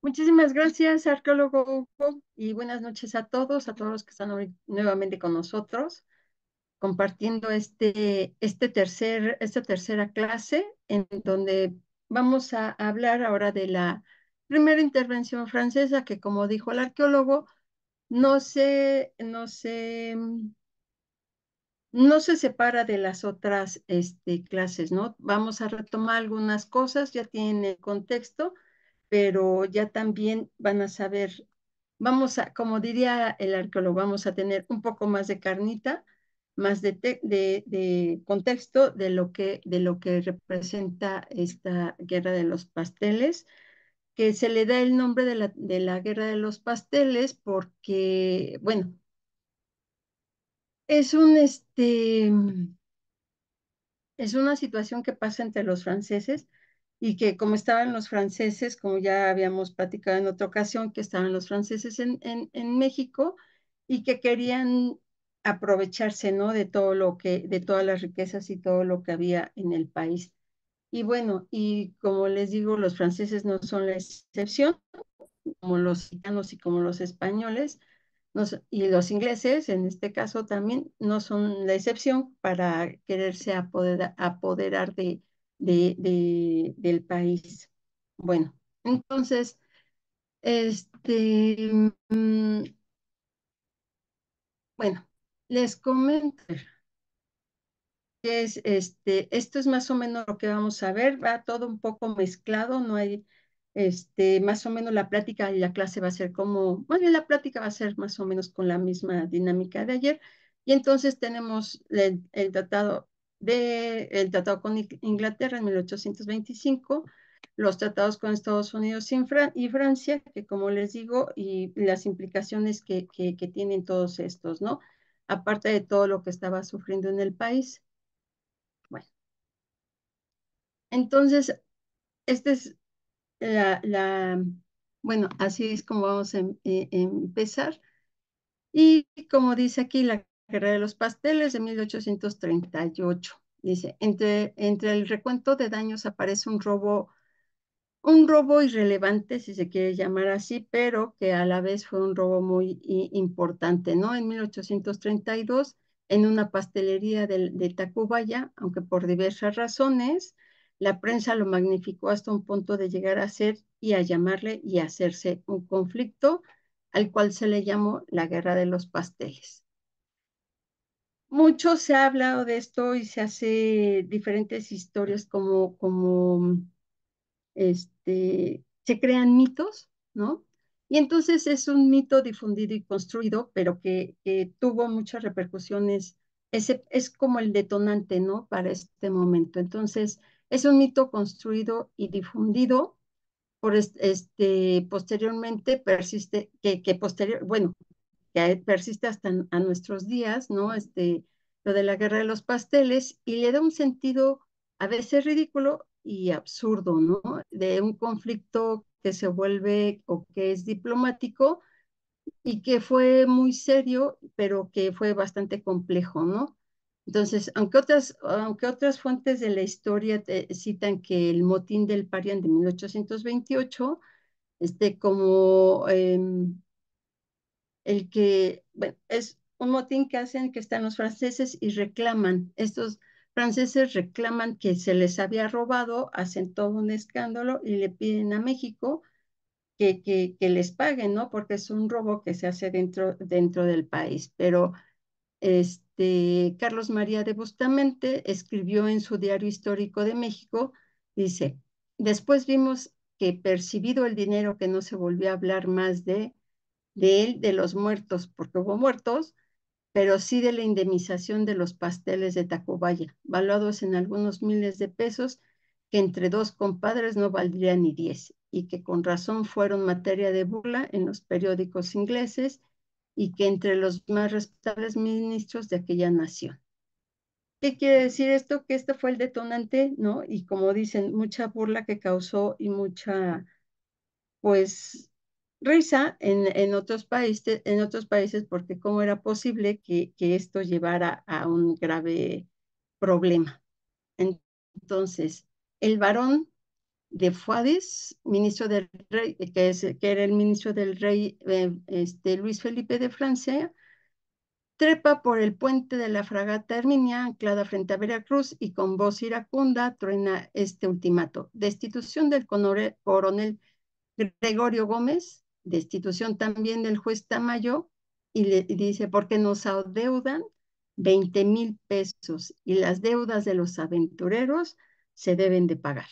Muchísimas gracias, arqueólogo Hugo, y buenas noches a todos, a todos los que están nuevamente con nosotros, compartiendo este, este tercer, esta tercera clase, en donde vamos a hablar ahora de la primera intervención francesa, que como dijo el arqueólogo, no se, no se, no se separa de las otras este, clases, ¿no? Vamos a retomar algunas cosas, ya tiene contexto, pero ya también van a saber, vamos a, como diría el arqueólogo, vamos a tener un poco más de carnita, más de, contexto de lo, que, de lo que representa esta guerra de los pasteles, que se le da el nombre de la, de la guerra de los pasteles porque, bueno, es un este es una situación que pasa entre los franceses y que como estaban los franceses, como ya habíamos platicado en otra ocasión, que estaban los franceses en, en, México y que querían aprovecharse, ¿no? De todo lo que, de todas las riquezas y todo lo que había en el país. Y bueno, y como les digo, los franceses no son la excepción, como los italianos y como los españoles, y los ingleses en este caso también no son la excepción para quererse apoderar de, de, del país. Bueno, entonces, este, mm, bueno, les comento que es, este, esto es más o menos lo que vamos a ver, va todo un poco mezclado, no hay, este, más o menos la plática y la clase va a ser como, más bien la plática va a ser más o menos con la misma dinámica de ayer, y entonces tenemos el tratado del tratado con Inglaterra en 1825, los tratados con Estados Unidos y Francia, que como les digo, y las implicaciones que, que, tienen todos estos, ¿no? Aparte de todo lo que estaba sufriendo en el país. Bueno. Entonces, esta es la, la, bueno, así es como vamos a, em, e, empezar. Y como dice aquí, la Guerra de los Pasteles de 1838. Dice, entre, entre el recuento de daños aparece un robo, un robo irrelevante, si se quiere llamar así, pero que a la vez fue un robo muy importante, ¿no? En 1832, en una pastelería de, Tacubaya, aunque por diversas razones, la prensa lo magnificó hasta un punto de llegar a ser y a llamarle y hacerse un conflicto al cual se le llamó la Guerra de los Pasteles mucho se ha hablado de esto y se hace diferentes historias como, como este, se crean mitos, ¿no? Y entonces es un mito difundido y construido, pero que, tuvo muchas repercusiones. Ese, es como el detonante, ¿no? Para este momento. Entonces, es un mito construido y difundido por este, posteriormente persiste, que, que posterior, bueno, que persiste hasta a nuestros días, ¿no? Este, lo de la guerra de los pasteles y le da un sentido a veces ridículo y absurdo, ¿no? De un conflicto que se vuelve o que es diplomático y que fue muy serio, pero que fue bastante complejo, ¿no? Entonces, aunque otras, aunque otras fuentes de la historia citan que el motín del Parian de 1828, este, como em, el que, bueno, es un motín que hacen que están los franceses y reclaman, estos franceses reclaman que se les había robado, hacen todo un escándalo y le piden a México que, que, les paguen, ¿no? Porque es un robo que se hace dentro, dentro del país, pero... Este, Carlos María de Bustamante escribió en su Diario Histórico de México, dice, después vimos que percibido el dinero que no se volvió a hablar más de de él, de los muertos, porque hubo muertos, pero sí de la indemnización de los pasteles de Tacubaya, valuados en algunos miles de pesos, que entre dos compadres no valdrían ni diez, y que con razón fueron materia de burla en los periódicos ingleses, y que entre los más respetables ministros de aquella nación. ¿Qué quiere decir esto? Que este fue el detonante, ¿no? Y como dicen, mucha burla que causó y mucha, pues, risa en, en, otros, países, en otros países porque cómo era posible que, que esto llevara a un grave problema. Entonces, el varón de Fuades, ministro del rey, eh, que, que era el ministro del rey eh, este, Luis Felipe de Francia, trepa por el puente de la fragata Herminia, anclada frente a Veracruz, y con voz iracunda truena este ultimato. Destitución del coronel Gregorio Gómez, destitución también del juez Tamayo y le dice, porque nos adeudan 20 mil pesos y las deudas de los aventureros se deben de pagar.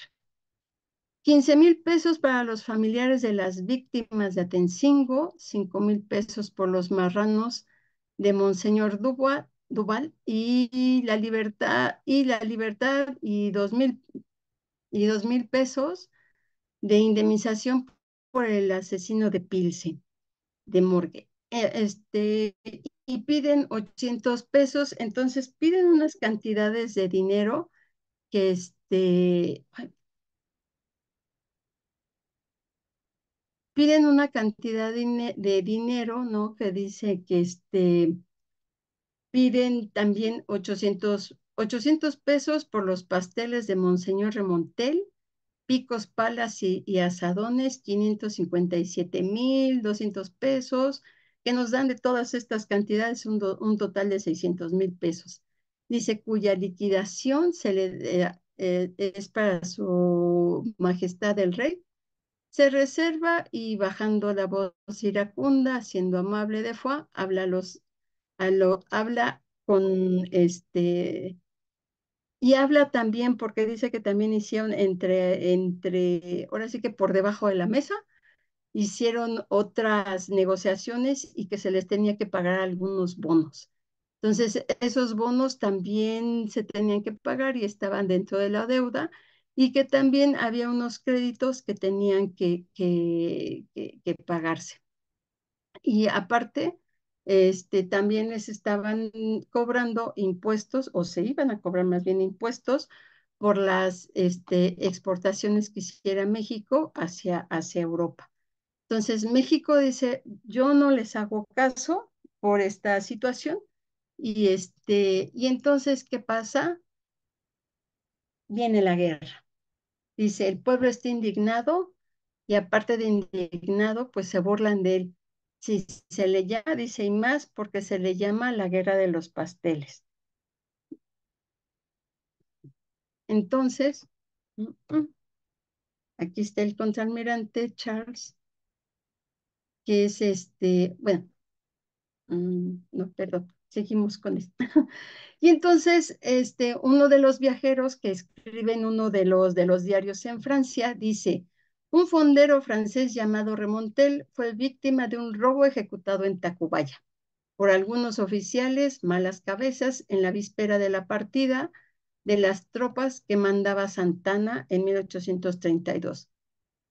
15 mil pesos para los familiares de las víctimas de Atencingo, 5 mil pesos por los marranos de Monseñor Duval y la libertad y la libertad y mil y dos mil pesos de indemnización por el asesino de Pilsen, de Morgue. E, este, y piden 800 pesos, entonces piden unas cantidades de dinero que este, piden una cantidad de, dinero, ¿no? Que dice que este, piden también 800, 800 pesos por los pasteles de Monseñor Remontel, picos, palas y, y asadones, 557 mil doscientos pesos, que nos dan de todas estas cantidades un, total de 600 mil pesos. Dice cuya liquidación se le, eh, eh, es para su majestad el rey. Se reserva y bajando la voz iracunda, siendo amable de fue habla, los, habla con este y habla también, porque dice que también hicieron entre, entre, ahora sí que por debajo de la mesa, hicieron otras negociaciones y que se les tenía que pagar algunos bonos. Entonces, esos bonos también se tenían que pagar y estaban dentro de la deuda y que también había unos créditos que tenían que, que, que, que pagarse. Y aparte, este, también les estaban cobrando impuestos o se iban a cobrar más bien impuestos por las este, exportaciones que hiciera México hacia, Europa. Entonces México dice, yo no les hago caso por esta situación y, este, y entonces, ¿qué pasa? Viene la guerra. Dice, el pueblo está indignado y aparte de indignado, pues se burlan de él. Sí, se le llama, dice, y más porque se le llama la guerra de los pasteles. Entonces, mm, mm, aquí está el contraalmirante Charles, que es este, bueno, mm, no, perdón, seguimos con esto. y entonces, este, uno de los viajeros que escribe en uno de los, de los diarios en Francia dice, un fondero francés llamado Remontel fue víctima de un robo ejecutado en Tacubaya por algunos oficiales malas cabezas en la víspera de la partida de las tropas que mandaba Santana en 1832.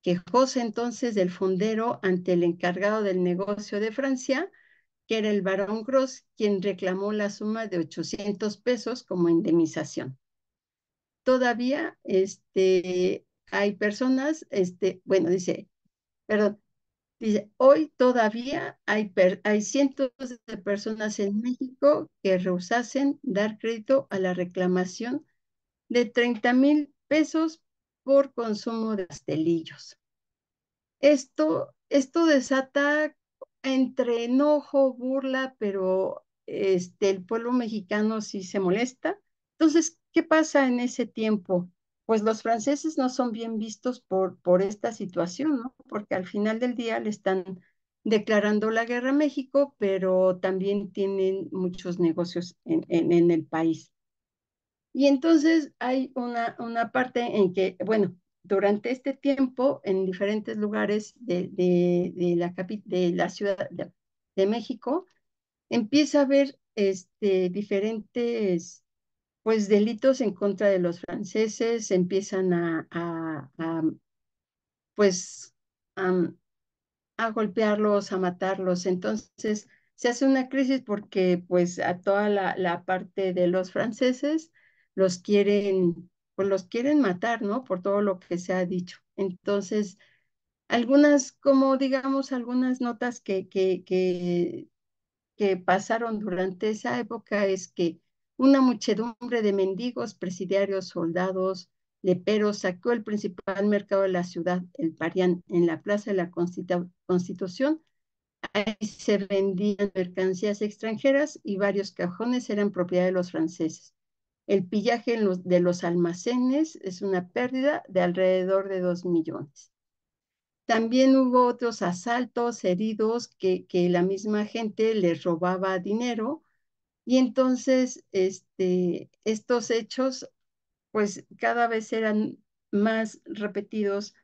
Quejóse entonces del fondero ante el encargado del negocio de Francia, que era el barón Gross, quien reclamó la suma de 800 pesos como indemnización. Todavía este, hay personas, este, bueno, dice, perdón, dice, hoy todavía hay, hay cientos de personas en México que rehusasen dar crédito a la reclamación de 30 mil pesos por consumo de pastelillos. Esto, esto desata entre enojo, burla, pero este, el pueblo mexicano sí se molesta. Entonces, ¿qué pasa en ese tiempo? pues los franceses no son bien vistos por, por esta situación, ¿no? Porque al final del día le están declarando la guerra a México, pero también tienen muchos negocios en, en, el país. Y entonces hay una, una, parte en que, bueno, durante este tiempo, en diferentes lugares de, la, de la ciudad de, México, empieza a haber este, diferentes pues delitos en contra de los franceses, empiezan a, pues a golpearlos, a matarlos. Entonces se hace una crisis porque pues a toda la, la parte de los franceses los quieren, pues los quieren matar, ¿no? Por todo lo que se ha dicho. Entonces, algunas, como digamos, algunas notas que, que, que, que pasaron durante esa época es que una muchedumbre de mendigos, presidiarios, soldados, leperos sacó el principal mercado de la ciudad, el Parián, en la Plaza de la Constitución. Ahí se vendían mercancías extranjeras y varios cajones eran propiedad de los franceses. El pillaje de los almacenes es una pérdida de alrededor de dos millones. También hubo otros asaltos, heridos, que, que la misma gente les robaba dinero y entonces, este, estos hechos, pues cada vez eran más repetidos,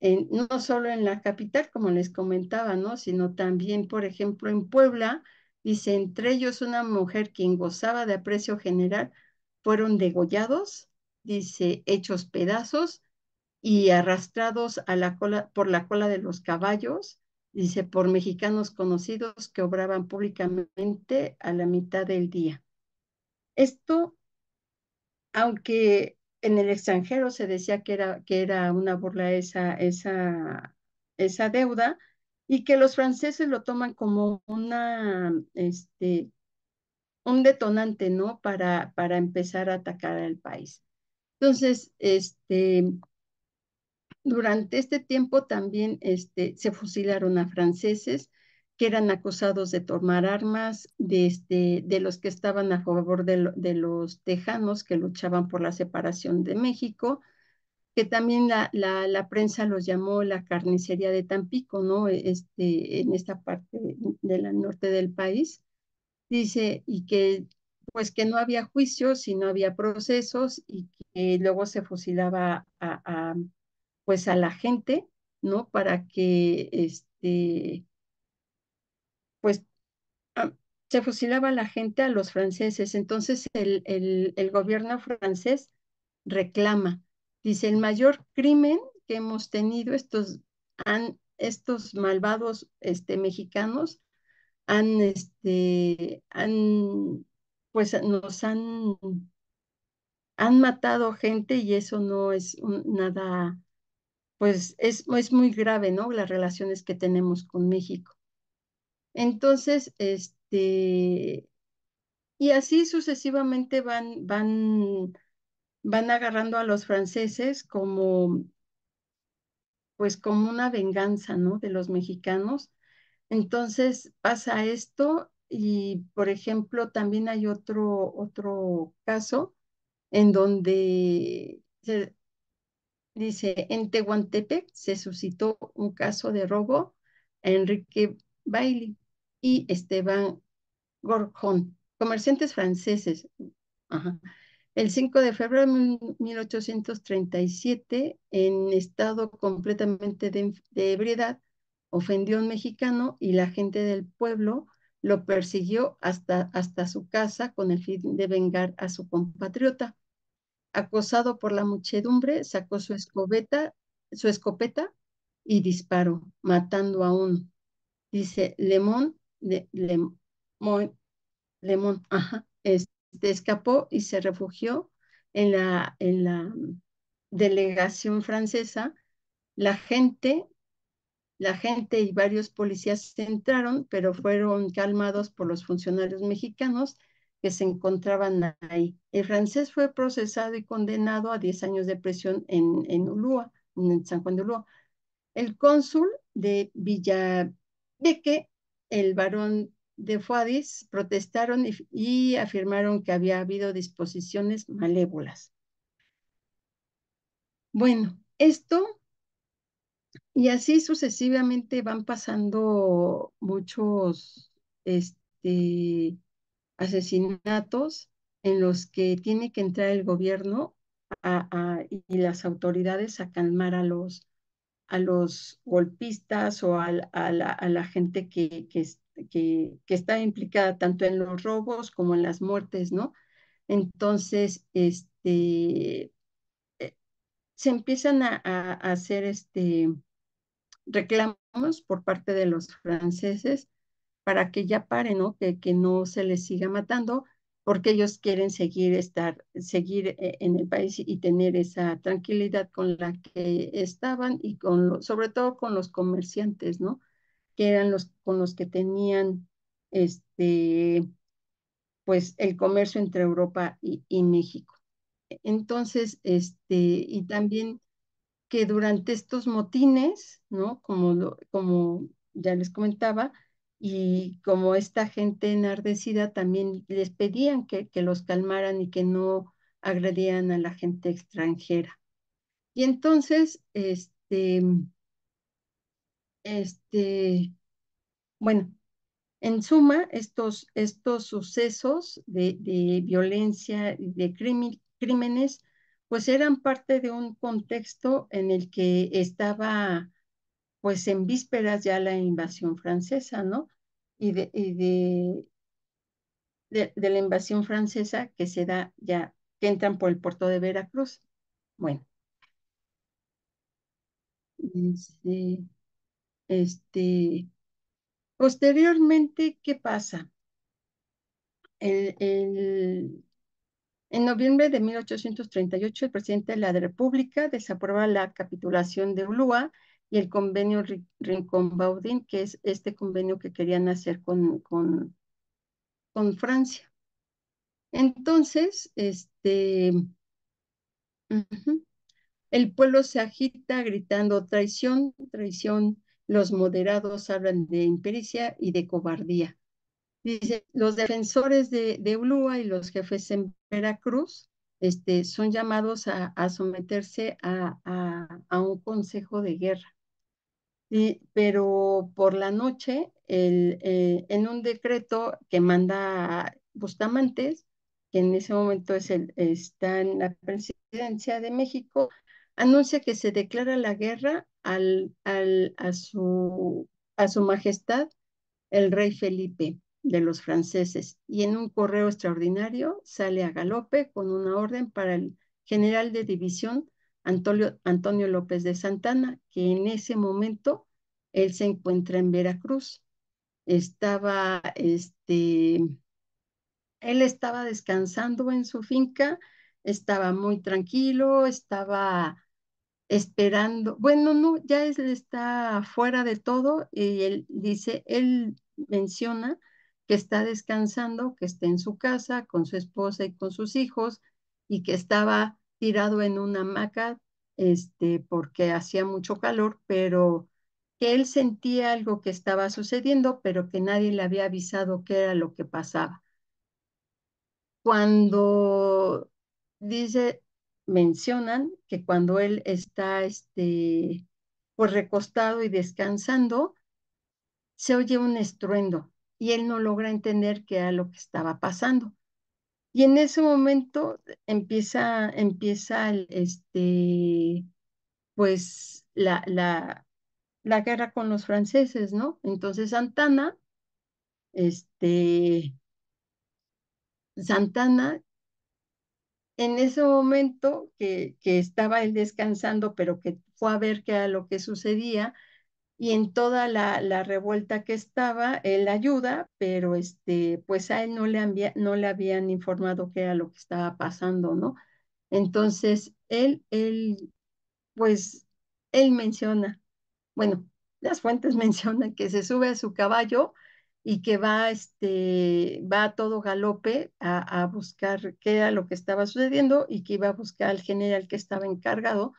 en, no solo en la capital, como les comentaba, ¿no? Sino también, por ejemplo, en Puebla, dice, entre ellos una mujer quien gozaba de aprecio general, fueron degollados, dice, hechos pedazos y arrastrados a la cola, por la cola de los caballos, dice, por mexicanos conocidos que obraban públicamente a la mitad del día. Esto, aunque en el extranjero se decía que era, que era una burla esa, esa, esa deuda, y que los franceses lo toman como una, este, un detonante, ¿no? Para, para empezar a atacar al país. Entonces, este, durante este tiempo también este, se fusilaron a franceses que eran acusados de tomar armas, de, este, de los que estaban a favor de, los tejanos que luchaban por la separación de México, que también la, la, prensa los llamó la carnicería de Tampico, ¿no? E, este, en esta parte del norte del país. Dice, y que pues que no había juicios y no había procesos y que luego se fusilaba a, pues a la gente, ¿no? Para que, este, pues se fusilaba a la gente, a los franceses. Entonces el, el, gobierno francés reclama, dice, el mayor crimen que hemos tenido estos, han, estos malvados este, mexicanos han, este, han, pues nos han, han matado gente y eso no es nada pues es, es muy grave, ¿no? Las relaciones que tenemos con México. Entonces, este, y así sucesivamente van, van, van agarrando a los franceses como, pues como una venganza, ¿no? De los mexicanos. Entonces pasa esto y, por ejemplo, también hay otro, otro caso en donde Dice, en Tehuantepec se suscitó un caso de robo a Enrique Bailey y Esteban Gorjón, comerciantes franceses. El 5 de febrero de 1837, en estado completamente de, ebriedad, ofendió a un mexicano y la gente del pueblo lo persiguió hasta, hasta su casa con el fin de vengar a su compatriota. Acosado por la muchedumbre, sacó su escopeta, su escopeta y disparó, matando a uno. Dice Lemón, este, escapó y se refugió en la, en la delegación francesa. La gente, la gente y varios policías entraron, pero fueron calmados por los funcionarios mexicanos que se encontraban ahí. El francés fue procesado y condenado a 10 años de prisión en, en Ulúa, en San Juan de Ulua El cónsul de que el barón de Fuadis, protestaron y, y afirmaron que había habido disposiciones malévolas. Bueno, esto y así sucesivamente van pasando muchos este, asesinatos en los que tiene que entrar el gobierno y las autoridades a calmar a los, a los golpistas o a, la, gente que, está implicada tanto en los robos como en las muertes, ¿no? Entonces, este, eh, se empiezan a, hacer este, reclamos por parte de los franceses para que ya pare, ¿no? Que, que no se les siga matando, porque ellos quieren seguir estar, seguir eh, en el país y tener esa tranquilidad con la que estaban y con sobre todo con los comerciantes, ¿no? Que eran los con los que tenían este pues el comercio entre Europa y, México. E, entonces, este, y también que durante estos motines, ¿no? Como, como ya les comentaba, y como esta gente enardecida también les pedían que, que, los calmaran y que no agredían a la gente extranjera. Y entonces, este, este, bueno, en suma, estos, estos sucesos de, violencia y de crímenes, pues eran parte de un contexto en el que estaba pues en vísperas ya la invasión francesa, ¿no? Y de, de, la invasión francesa que se da ya, que entran por el puerto de Veracruz. Bueno. Este, este posteriormente, ¿qué pasa? en noviembre de 1838, el presidente de la República desaprueba la capitulación de Ulúa y el convenio Rincón Baudin, que es este convenio que querían hacer con, con, Francia. Entonces, este, el pueblo se agita gritando traición, traición. Los moderados hablan de impericia y de cobardía. Dice, los defensores de, de Ulúa y los jefes en Veracruz este, son llamados a, someterse a, a, un consejo de guerra pero por la noche, el, eh, en un decreto que manda Bustamantes, que en ese momento es el, está en la presidencia de México, anuncia que se declara la guerra al, al, a, su, a su majestad, el rey Felipe de los franceses, y en un correo extraordinario sale a galope con una orden para el general de división Antonio, Antonio López de Santana, que en ese momento él se encuentra en Veracruz. Estaba, este, él estaba descansando en su finca, estaba muy tranquilo, estaba esperando, bueno, no, ya él está fuera de todo y él dice, él menciona que está descansando, que está en su casa con su esposa y con sus hijos y que estaba tirado en una hamaca este, porque hacía mucho calor, pero que él sentía algo que estaba sucediendo, pero que nadie le había avisado qué era lo que pasaba. Cuando dice, mencionan que cuando él está este, pues recostado y descansando, se oye un estruendo y él no logra entender qué era lo que estaba pasando. Y en ese momento empieza, empieza este, pues la, la, la guerra con los franceses, ¿no? Entonces Santana, este, Santana, en ese momento que, que estaba él descansando, pero que fue a ver qué era lo que sucedía, y en toda la, la, revuelta que estaba, él ayuda, pero este, pues a él no le, había, no le habían informado qué era lo que estaba pasando, ¿no? Entonces, él, él, pues, él menciona, bueno, las fuentes mencionan que se sube a su caballo y que va, este, va a todo galope a, buscar qué era lo que estaba sucediendo y que iba a buscar al general que estaba encargado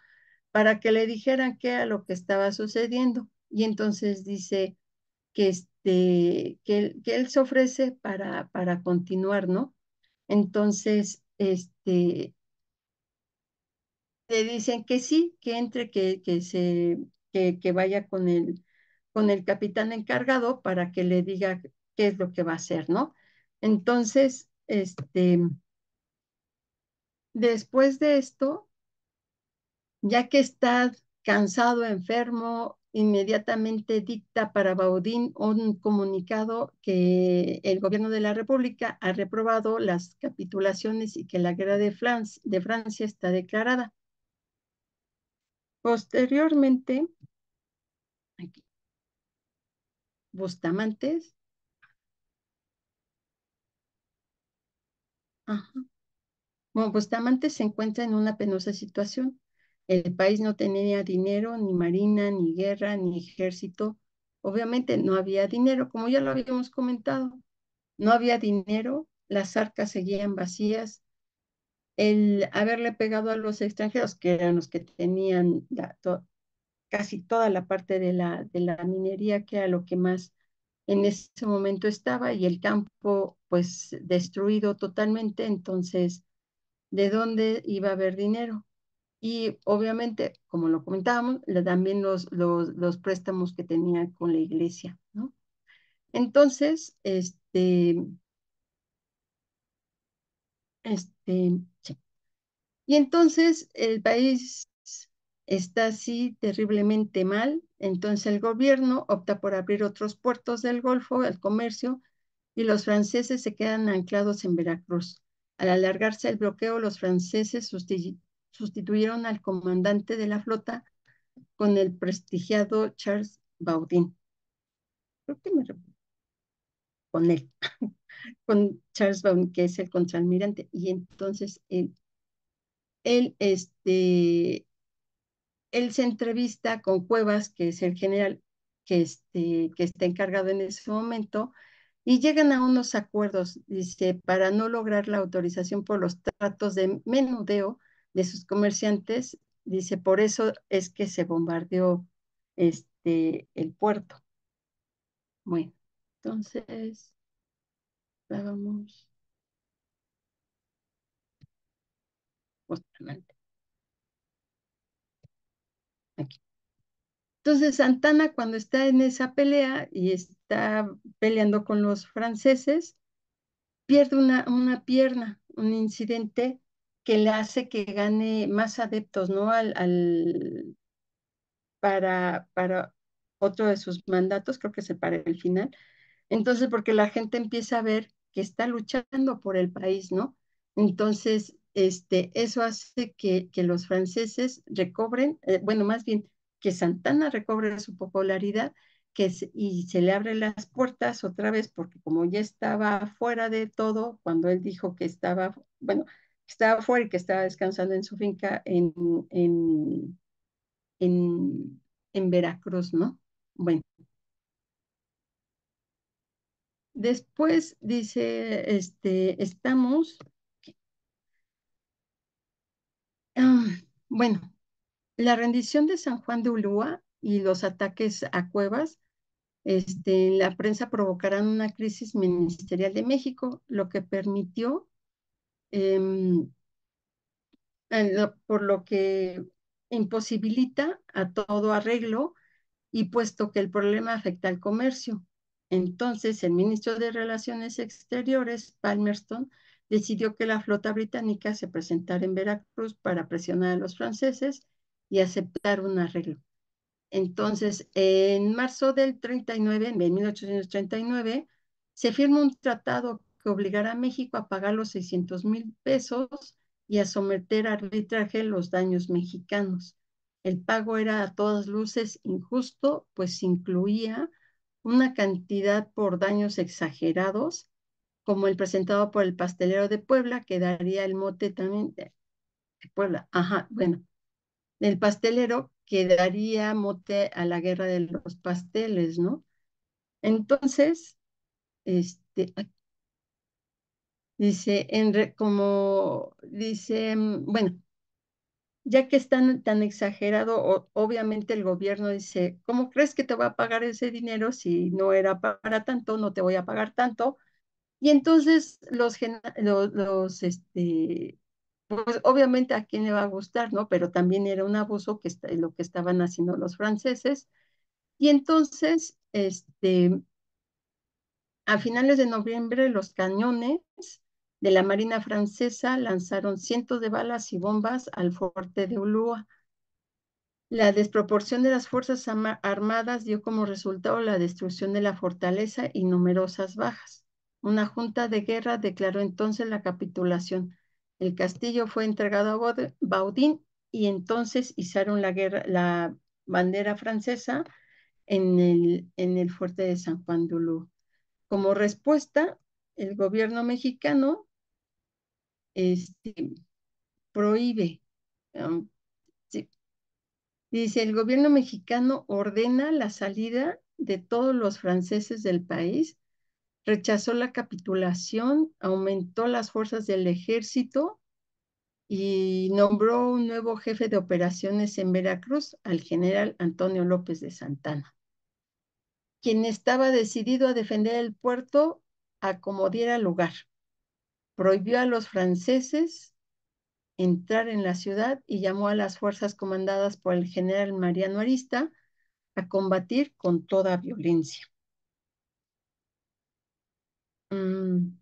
para que le dijeran qué era lo que estaba sucediendo. Y entonces dice que, este, que, que él se ofrece para, para continuar, ¿no? Entonces, este, le dicen que sí, que entre, que, que se que, vaya con el, con el capitán encargado para que le diga qué es lo que va a hacer, ¿no? Entonces, este, después de esto, ya que está cansado, enfermo, inmediatamente dicta para Baudín un comunicado que el gobierno de la República ha reprobado las capitulaciones y que la guerra de, de Francia está declarada. Posteriormente, aquí, Bustamantes. Bueno, Bustamante se encuentra en una penosa situación. El país no tenía dinero, ni marina, ni guerra, ni ejército. Obviamente no había dinero, como ya lo habíamos comentado. No había dinero, las arcas seguían vacías, el haberle pegado a los extranjeros, que eran los que tenían casi toda la parte de la, de la minería, que era lo que más en ese momento estaba, y el campo pues destruido totalmente, entonces, ¿de dónde iba a haber dinero? Y obviamente, como lo comentábamos, también los, los, los préstamos que tenía con la iglesia, ¿no? Entonces, este, este, y entonces el país está así terriblemente mal, entonces el gobierno opta por abrir otros puertos del Golfo al comercio y los franceses se quedan anclados en Veracruz. Al alargarse el bloqueo, los franceses sustituyeron al comandante de la flota con el prestigiado Charles Baudin. Creo que me con él, con Charles Baudin, que es el contraalmirante. Y entonces él él, este, se entrevista con Cuevas, que es el general este, que, está encargado en ese momento, y llegan a unos acuerdos, dice, para no lograr la autorización por los tratos de menudeo de sus comerciantes, dice, por eso es que se bombardeó este, el puerto. Bueno, entonces, vamos. Entonces Santana cuando está en esa pelea y está peleando con los franceses, pierde una, una pierna, un incidente que le hace que gane más adeptos, ¿no? Al, al, para, para otro de sus mandatos, creo que se para el final. Entonces, porque la gente empieza a ver que está luchando por el país, ¿no? Entonces, este, eso hace que, que los franceses recobren, eh, bueno, más bien que Santana recobre su popularidad que y se le abren las puertas otra vez, porque como ya estaba fuera de todo, cuando él dijo que estaba, bueno, estaba fuera y que estaba descansando en su finca en, en, en Veracruz, ¿no? Bueno. Después dice, este, estamos bueno, la rendición de San Juan de Ulúa y los ataques a cuevas este, en la prensa provocarán una crisis ministerial de México, lo que permitió, em, por lo que imposibilita a todo arreglo y puesto que el problema afecta al comercio. Entonces, el ministro de Relaciones Exteriores, Palmerston, decidió que la flota británica se presentara en Veracruz para presionar a los franceses y aceptar un arreglo. Entonces, en marzo del 39, en 1839, se firmó un tratado que obligará a México a pagar los 600 mil pesos y a someter a arbitraje los daños mexicanos. El pago era a todas luces injusto, pues incluía una cantidad por daños exagerados como el presentado por el pastelero de Puebla, quedaría el mote también de, Puebla. Ajá, bueno, el pastelero quedaría mote a la guerra de los pasteles, ¿no? Entonces, este, dice, como dice, mm, bueno, ya que es tan, exagerado, obviamente el gobierno dice, ¿cómo crees que te voy a pagar ese dinero si no era para tanto, no te voy a pagar tanto? Y entonces los, este, pues obviamente a quién le va a gustar, ¿no? Pero también era un abuso lo que estaban haciendo los franceses. Y entonces, este, a finales de noviembre, los cañones de la Marina Francesa lanzaron cientos de balas y bombas al fuerte de Ulúa. La desproporción de las fuerzas armadas dio como resultado la destrucción de la fortaleza y numerosas bajas. Una junta de guerra declaró entonces la capitulación. El castillo fue entregado a Baudín y entonces izaron la, guerra, la bandera francesa en el, en el fuerte de San Juan de Lú. Como respuesta, el gobierno mexicano este, prohíbe, um, dice, el gobierno mexicano ordena la salida de todos los franceses del país rechazó la capitulación, aumentó las fuerzas del ejército y nombró un nuevo jefe de operaciones en Veracruz, al general Antonio López de Santana, quien estaba decidido a defender el puerto a como diera lugar. Prohibió a los franceses entrar en la ciudad y llamó a las fuerzas comandadas por el general Mariano Arista a combatir con toda violencia. Mm,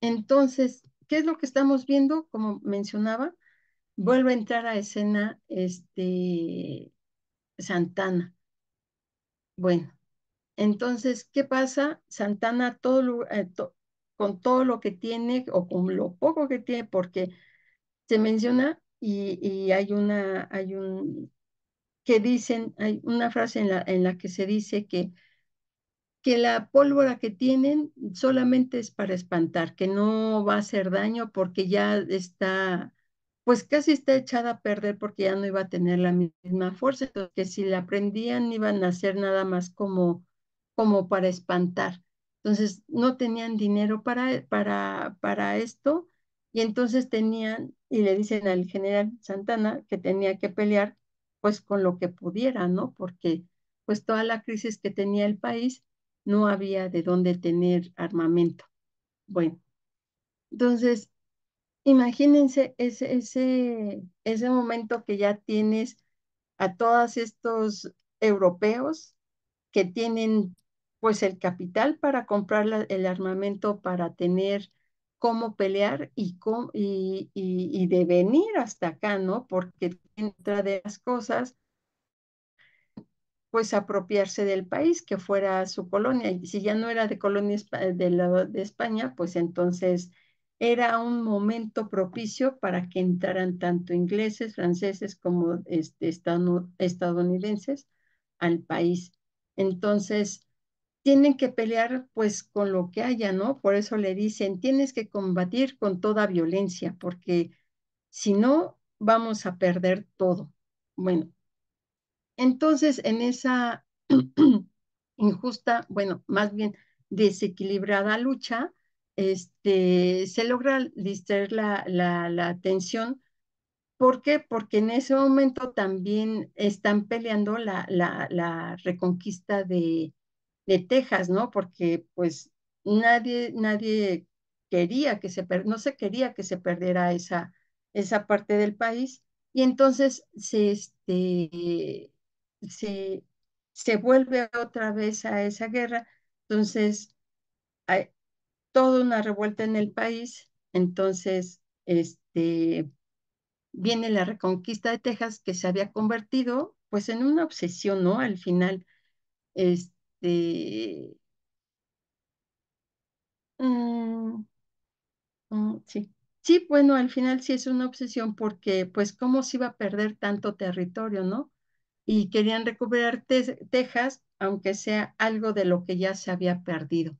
entonces, ¿qué es lo que estamos viendo? Como mencionaba, vuelve a entrar a escena este, Santana. Bueno, entonces, ¿qué pasa? Santana eh, con todo lo que tiene o con lo poco que tiene, porque se menciona y, y hay una, hay un, que dicen, hay una frase en la, en la que se dice que que la pólvora que tienen solamente es para espantar, que no va a hacer daño porque ya está, pues casi está echada a perder porque ya no iba a tener la misma fuerza, que si la prendían iban a hacer nada más como, como para espantar. Entonces no tenían dinero para, para, para esto y entonces tenían, y le dicen al general Santana que tenía que pelear pues con lo que pudiera, ¿no? Porque pues toda la crisis que tenía el país no había de dónde tener armamento. Bueno, entonces, imagínense ese, ese, ese momento que ya tienes a todos estos europeos que tienen pues el capital para comprar el armamento para tener cómo pelear y, y, y, y venir hasta acá, ¿no? Porque entra de las cosas pues apropiarse del país, que fuera su colonia. Y si ya no era de colonia de, España, pues entonces era un momento propicio para que entraran tanto ingleses, franceses como este, estadounidenses al país. Entonces, tienen que pelear pues con lo que haya, ¿no? Por eso le dicen, tienes que combatir con toda violencia, porque si no, vamos a perder todo. Bueno, entonces, en esa injusta, bueno, más bien desequilibrada lucha, este, se logra distraer la, la, atención. ¿Por qué? Porque en ese momento también están peleando la, la reconquista de, Texas, ¿no? Porque pues nadie, nadie quería que se, per no se quería que se perdiera esa, esa parte del país. Y entonces se, este, se vuelve otra vez a esa guerra, entonces hay toda una revuelta en el país, entonces este, viene la reconquista de Texas que se había convertido pues en una obsesión, ¿no? Al final, este... Mm, mm, sí. Sí, bueno, al final sí es una obsesión porque, pues, ¿cómo se iba a perder tanto territorio, no? y querían recuperar Texas, aunque sea algo de lo que ya se había perdido.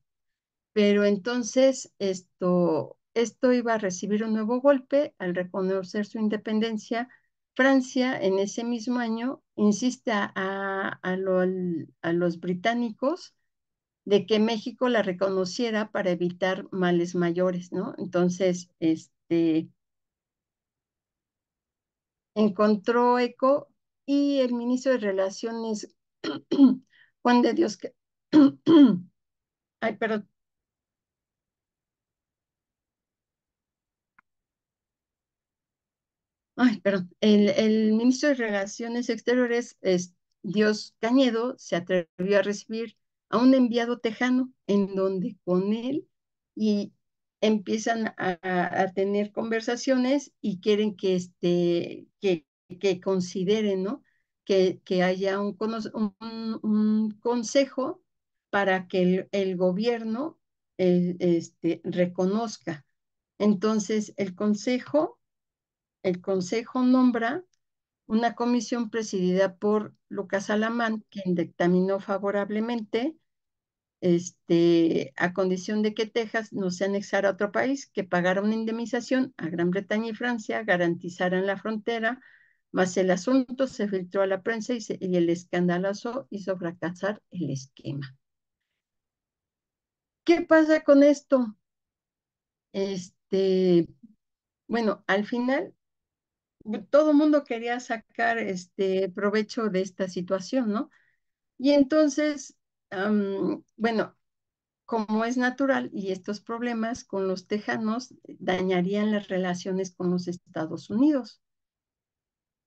Pero entonces esto, esto iba a recibir un nuevo golpe al reconocer su independencia. Francia en ese mismo año insiste a, los británicos de que México la reconociera para evitar males mayores, ¿no? Entonces, este, encontró eco y el ministro de Relaciones, Juan de Dios, ay, perdón, ay, perdón, el, ministro de Relaciones Exteriores, es, Dios Cañedo, se atrevió a recibir a un enviado tejano, en donde con él y empiezan a, a tener conversaciones y quieren que, este, que que considere, ¿no? Que, que haya un, consejo para que el, gobierno eh, este, reconozca. Entonces, el consejo, el consejo nombra una comisión presidida por Lucas Alamán, quien dictaminó favorablemente, este, a condición de que Texas no se anexara a otro país, que pagara una indemnización a Gran Bretaña y Francia, garantizaran la frontera, más el asunto se filtró a la prensa y, el escandaloso hizo fracasar el esquema. ¿Qué pasa con esto? Este, bueno, al final todo el mundo quería sacar este, provecho de esta situación, ¿no? Y entonces, bueno, como es natural y estos problemas con los tejanos dañarían las relaciones con los Estados Unidos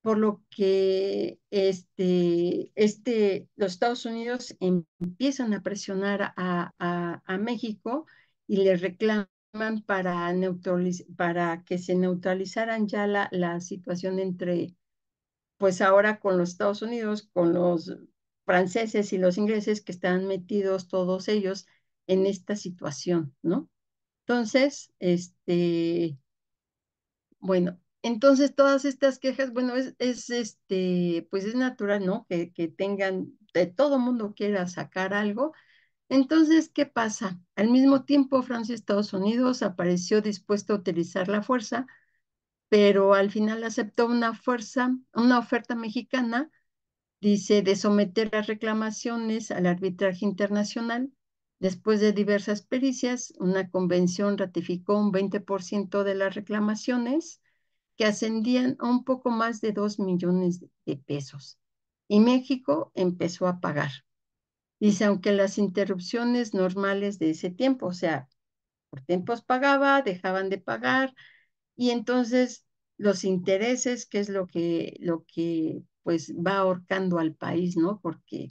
por lo que este, este, los Estados Unidos empiezan a presionar a, a, México y le reclaman para, para que se neutralizaran ya la, la situación entre, pues ahora con los Estados Unidos, con los franceses y los ingleses que están metidos todos ellos en esta situación, ¿no? Entonces, este, bueno, entonces, todas estas quejas, bueno, es, este, pues es natural, ¿no? Que, tengan, de todo mundo quiera sacar algo. Entonces, ¿qué pasa? Al mismo tiempo, Francia y Estados Unidos apareció dispuesto a utilizar la fuerza, pero al final aceptó una fuerza, una oferta mexicana, dice, de someter las reclamaciones al arbitraje internacional. Después de diversas pericias, una convención ratificó un 20% de las reclamaciones que ascendían a un poco más de dos millones de pesos. Y México empezó a pagar. Dice, aunque las interrupciones normales de ese tiempo, o sea, por tiempos pagaba, dejaban de pagar, y entonces los intereses, que es lo que, lo que pues va ahorcando al país, ¿no? Porque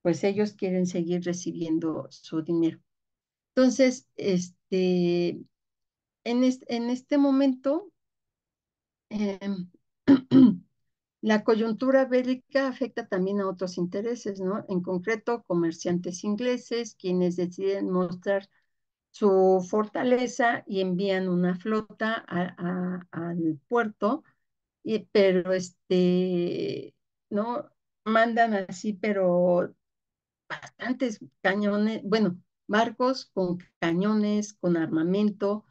pues ellos quieren seguir recibiendo su dinero. Entonces, este, en, este, en este momento, Em, la coyuntura bélica afecta también a otros intereses, ¿no? En concreto, comerciantes ingleses, quienes deciden mostrar su fortaleza y envían una flota al puerto, y, pero este, ¿no? Mandan así, pero bastantes cañones, bueno, barcos con cañones, con armamento,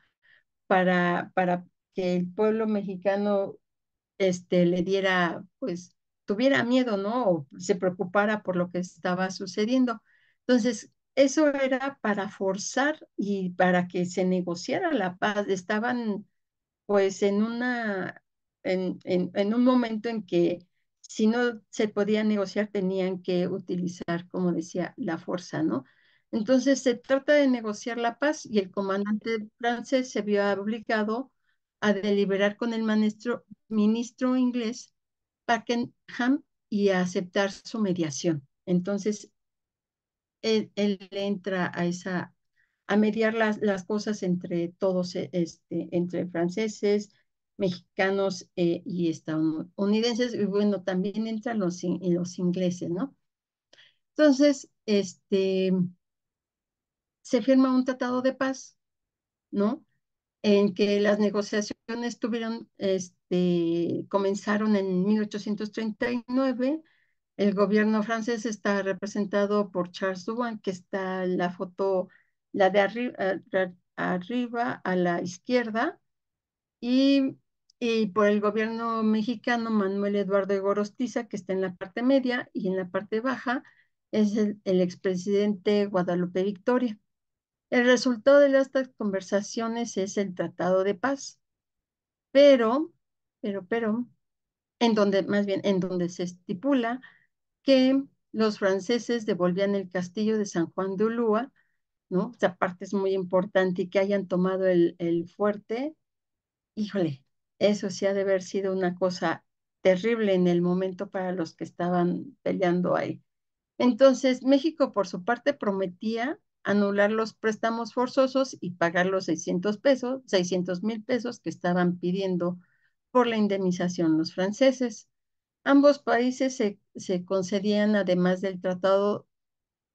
para, para que el pueblo mexicano este, le diera, pues, tuviera miedo, ¿no? O se preocupara por lo que estaba sucediendo. Entonces, eso era para forzar y para que se negociara la paz. Estaban, pues, en una, en, en, en un momento en que si no se podía negociar, tenían que utilizar, como decía, la fuerza, ¿no? Entonces se trata de negociar la paz y el comandante francés se vio obligado a deliberar con el maestro, ministro inglés Pakenham y a aceptar su mediación. Entonces, él, entra a esa a mediar las, las cosas entre todos, e, este, entre franceses, mexicanos e, y estadounidenses, y bueno, también entran los, los ingleses, ¿no? Entonces, este, se firma un tratado de paz, ¿no? en que las negociaciones tuvieron, este, comenzaron en 1839. El gobierno francés está representado por Charles Duan, que está la foto, la de arriba a la izquierda, y, por el gobierno mexicano Manuel Eduardo Gorostiza, que está en la parte media, y en la parte baja es el expresidente Guadalupe Victoria. El resultado de estas conversaciones es el Tratado de Paz, pero, pero, pero, en donde, más bien, en donde se estipula que los franceses devolvían el castillo de San Juan de Ulúa, ¿no? Esa parte es muy importante y que hayan tomado el, el fuerte, híjole, eso sí ha de haber sido una cosa terrible en el momento para los que estaban peleando ahí. Entonces, México por su parte prometía anular los préstamos forzosos y pagar los 600 pesos, 600 mil pesos que estaban pidiendo por la indemnización los franceses. Ambos países se, concedían, además del tratado,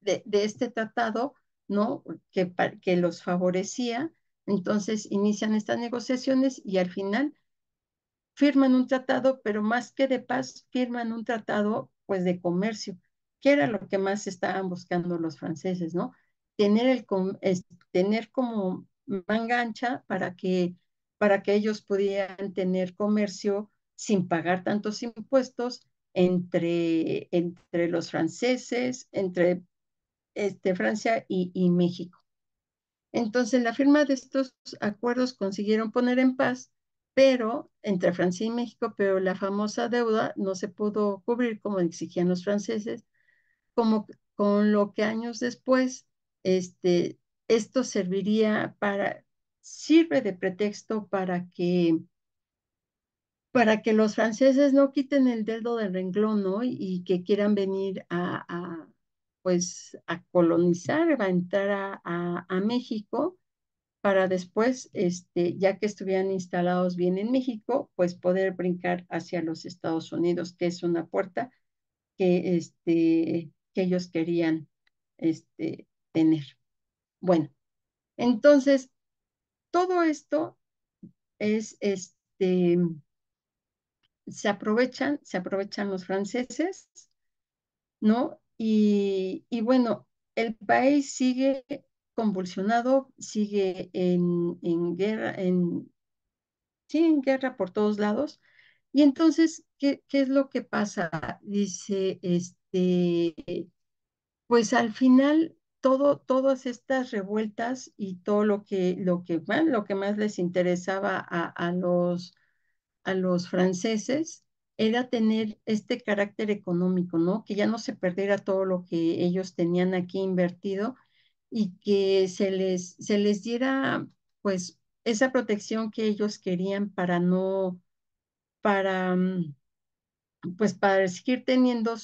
de, de este tratado, ¿no? Que, que los favorecía. Entonces inician estas negociaciones y al final firman un tratado, pero más que de paz, firman un tratado pues de comercio, que era lo que más estaban buscando los franceses, ¿no? tener, el, tener como mangancha para que, para que ellos pudieran tener comercio sin pagar tantos impuestos entre, entre los franceses, entre este, Francia y, y México. Entonces, la firma de estos acuerdos consiguieron poner en paz, pero entre Francia y México, pero la famosa deuda no se pudo cubrir como exigían los franceses, como con lo que años después este, esto serviría para, sirve de pretexto para que, para que los franceses no quiten el dedo del renglón, ¿no? Y, que quieran venir a, pues, a colonizar, a entrar a, a México para después, este, ya que estuvieran instalados bien en México, pues poder brincar hacia los Estados Unidos, que es una puerta que, este, que ellos querían este, tener. Bueno, entonces, todo esto es, este, se aprovechan, se aprovechan los franceses, ¿no? Y, bueno, el país sigue convulsionado, sigue en, guerra, en, sí, en guerra por todos lados. Y entonces, ¿qué, ¿qué, es lo que pasa? Dice, este, pues al final todas estas revueltas y todo lo que, lo que, lo que más les interesaba a, a, los, a los franceses era tener este carácter económico, ¿no? Que ya no se perdiera todo lo que ellos tenían aquí invertido y que se les, se les diera, pues, esa protección que ellos querían para no, para, mm, pues, para seguir teniendo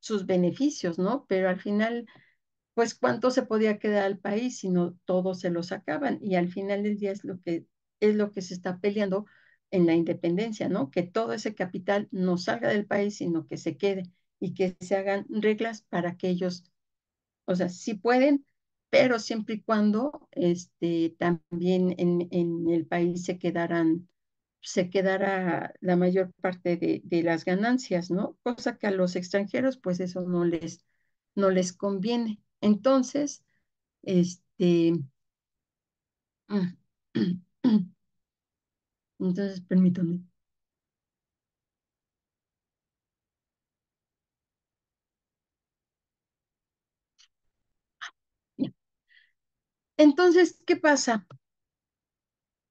sus beneficios, ¿no? Pero al final pues cuánto se podía quedar al país, si no todos se lo sacaban y al final del día es lo que es lo que se está peleando en la independencia, ¿no? Que todo ese capital no salga del país, sino que se quede y que se hagan reglas para que ellos, o sea, sí pueden, pero siempre y cuando este, también en, en el país se quedaran, se quedara la mayor parte de, las ganancias, ¿no? Cosa que a los extranjeros, pues eso no les, no les conviene. Entonces, este... Entonces, permítanme. Entonces, ¿qué pasa?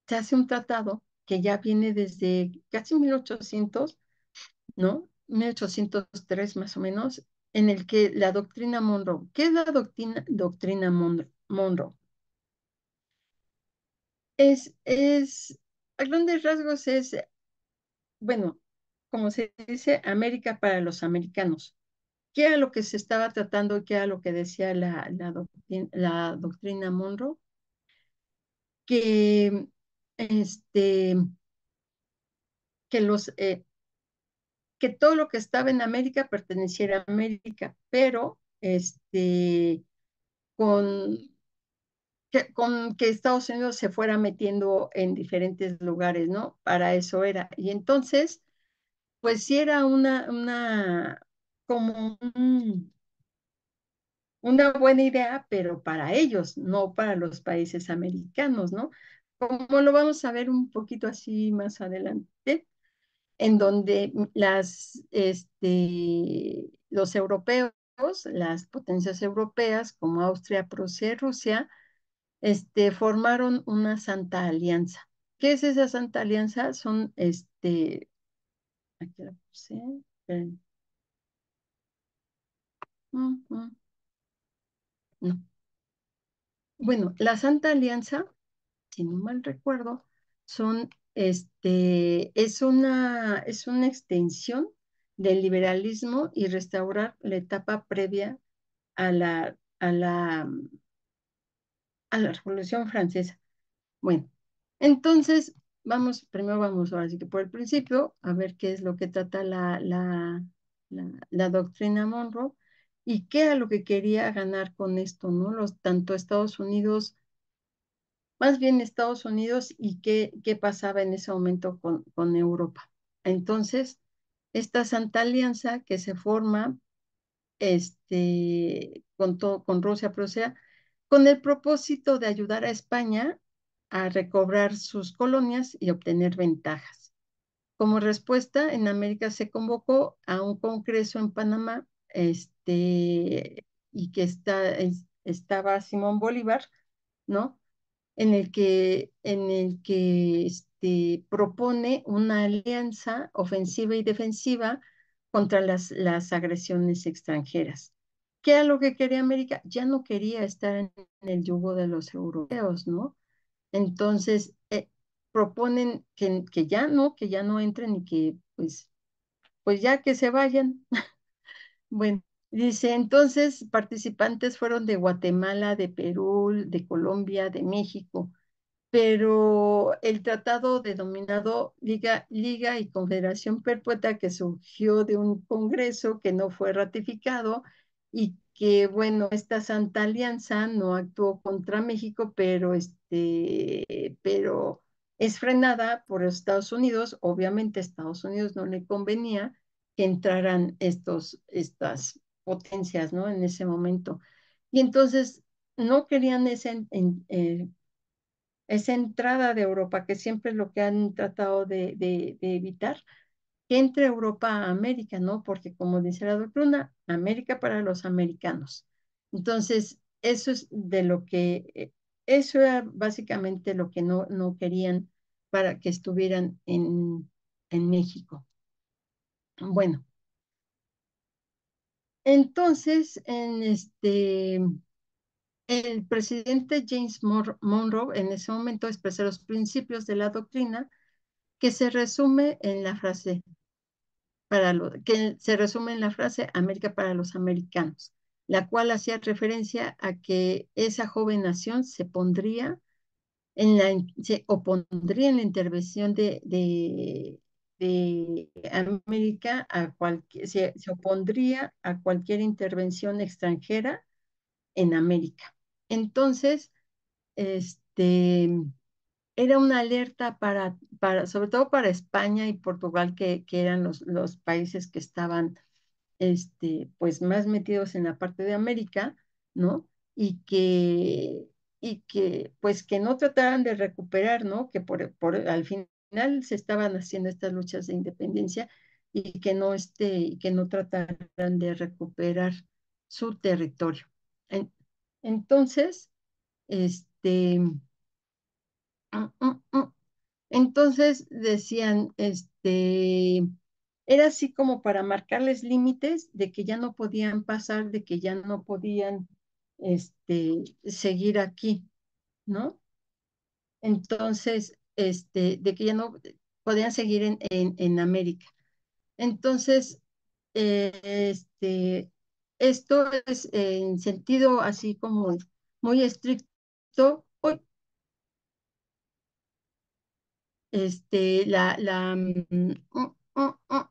Se hace un tratado que ya viene desde casi 1800, ¿no? 1803 más o menos, en el que la doctrina Monroe, ¿qué es la doctrina, doctrina Monroe? Es, es, a grandes rasgos es, bueno, como se dice, América para los americanos. ¿Qué era lo que se estaba tratando qué era lo que decía la, doctrina, la doctrina Monroe? Que, este, que los, eh, que todo lo que estaba en América perteneciera a América, pero este, con, que, Estados Unidos se fuera metiendo en diferentes lugares, ¿no? Para eso era. Y entonces, pues sí era una, una como una buena idea, pero para ellos, no para los países americanos, ¿no? Como lo vamos a ver un poquito así más adelante, en donde las, este, los europeos, las potencias europeas como Austria, Prusia y Rusia, este, formaron una santa alianza. ¿Qué es esa santa alianza? Son, este, aquí la puse, No. Bueno, la Santa Alianza, si no mal recuerdo, son este, es, una, es una extensión del liberalismo y restaurar la etapa previa a la, a la, a la Revolución Francesa. Bueno, entonces vamos, primero vamos ahora sí que por el principio, a ver qué es lo que trata la, la, la, doctrina Monroe y qué a lo que quería ganar con esto, ¿no? Los, tanto Estados Unidos más bien Estados Unidos y qué, qué pasaba en ese momento con, con Europa. Entonces, esta Santa Alianza que se forma este, con, todo, con Rusia, Prusia, con el propósito de ayudar a España a recobrar sus colonias y obtener ventajas. Como respuesta, en América se convocó a un congreso en Panamá este, y que está, estaba Simón Bolívar, ¿no? en el que, en el que este, propone una alianza ofensiva y defensiva contra las, las agresiones extranjeras. ¿Qué era lo que quería América? Ya no quería estar en, el yugo de los europeos, ¿no? Entonces, eh, proponen que, que, ya no, que ya no entren y que pues, pues ya que se vayan. bueno, Dice, entonces participantes fueron de Guatemala, de Perú, de Colombia, de México, pero el tratado denominado Liga, Liga y Confederación Perpetua que surgió de un congreso que no fue ratificado y que, bueno, esta Santa Alianza no actuó contra México, pero, este, pero es frenada por Estados Unidos. Obviamente a Estados Unidos no le convenía que entraran estos, estas potencias, ¿no? En ese momento. Y entonces no querían eh, esa entrada de Europa, que siempre es lo que han tratado de, de, evitar, que entre Europa a América, ¿no? Porque como dice la doctrina, América para los americanos. Entonces, eso es de lo que, eh, eso era básicamente lo que no, no querían para que estuvieran en, en México. Bueno, entonces, en este, el presidente James Monroe en ese momento expresó los principios de la doctrina que se resume en la frase para que se resume en la frase América para los americanos, la cual hacía referencia a que esa joven nación se pondría en la se opondría en la intervención de de América a cualquier, se, opondría a cualquier intervención extranjera en América. Entonces, este, era una alerta para, para, sobre todo para España y Portugal, que, que eran los, los, países que estaban este, pues más metidos en la parte de América, ¿no? Y que, y que pues que no trataran de recuperar, ¿no? Que por, por al fin se estaban haciendo estas luchas de independencia y que no, este, y que no trataran de recuperar su territorio. entonces, este, mm, mm, mm, entonces decían, este, era así como para marcarles límites de que ya no podían pasar, de que ya no podían este, seguir aquí, ¿no? Entonces, este, de que ya no podían seguir en, en, América. Entonces, eh, este, esto es en sentido así como muy estricto. este, la, la, mm, mm, mm,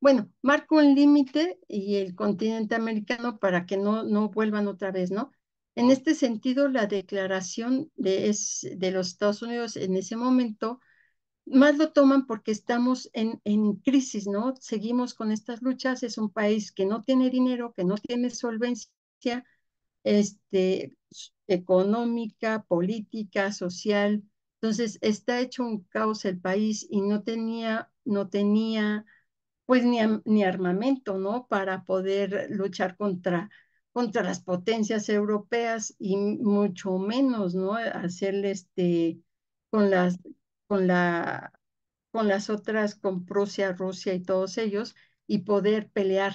bueno, marco un límite y el continente americano para que no, no vuelvan otra vez, ¿no? En este sentido, la declaración de, los Estados Unidos en ese momento más lo toman porque estamos en, crisis, ¿no? Seguimos con estas luchas, es un país que no tiene dinero, que no tiene solvencia este, económica, política, social. Entonces, está hecho un caos el país y no tenía, no tenía pues ni, ni armamento, ¿no? Para poder luchar contra contra las potencias europeas y mucho menos, ¿no? Hacerle este, con las, con la, con las otras, con Prusia, Rusia y todos ellos, y poder pelear.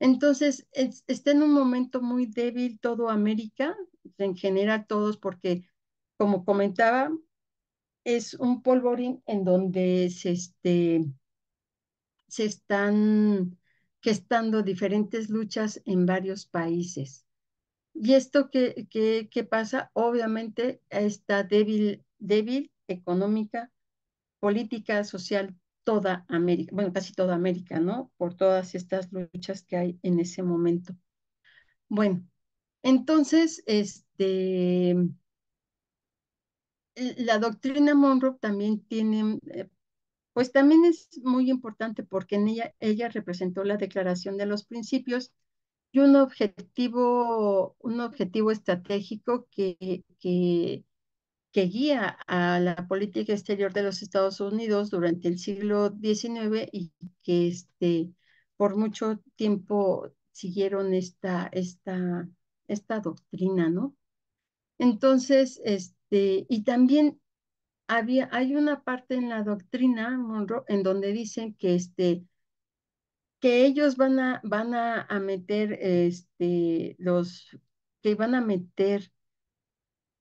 Entonces, está en un momento muy débil todo América, en general todos, porque, como comentaba, es un polvorín en donde se, este, se están que estando diferentes luchas en varios países. ¿Y esto qué, pasa? Obviamente está débil, débil económica, política, social, toda América, bueno, casi toda América, ¿no? Por todas estas luchas que hay en ese momento. Bueno, entonces, este, la doctrina Monroe también tiene eh, pues también es muy importante porque en ella, ella representó la declaración de los principios y un objetivo, un objetivo estratégico que, que, que, guía a la política exterior de los Estados Unidos durante el siglo XIX y que este, por mucho tiempo siguieron esta, esta, esta doctrina, ¿no? Entonces, este, y también hay una parte en la doctrina Monroe, en donde dicen que, este, que ellos van a, van a, meter este, los que iban a meter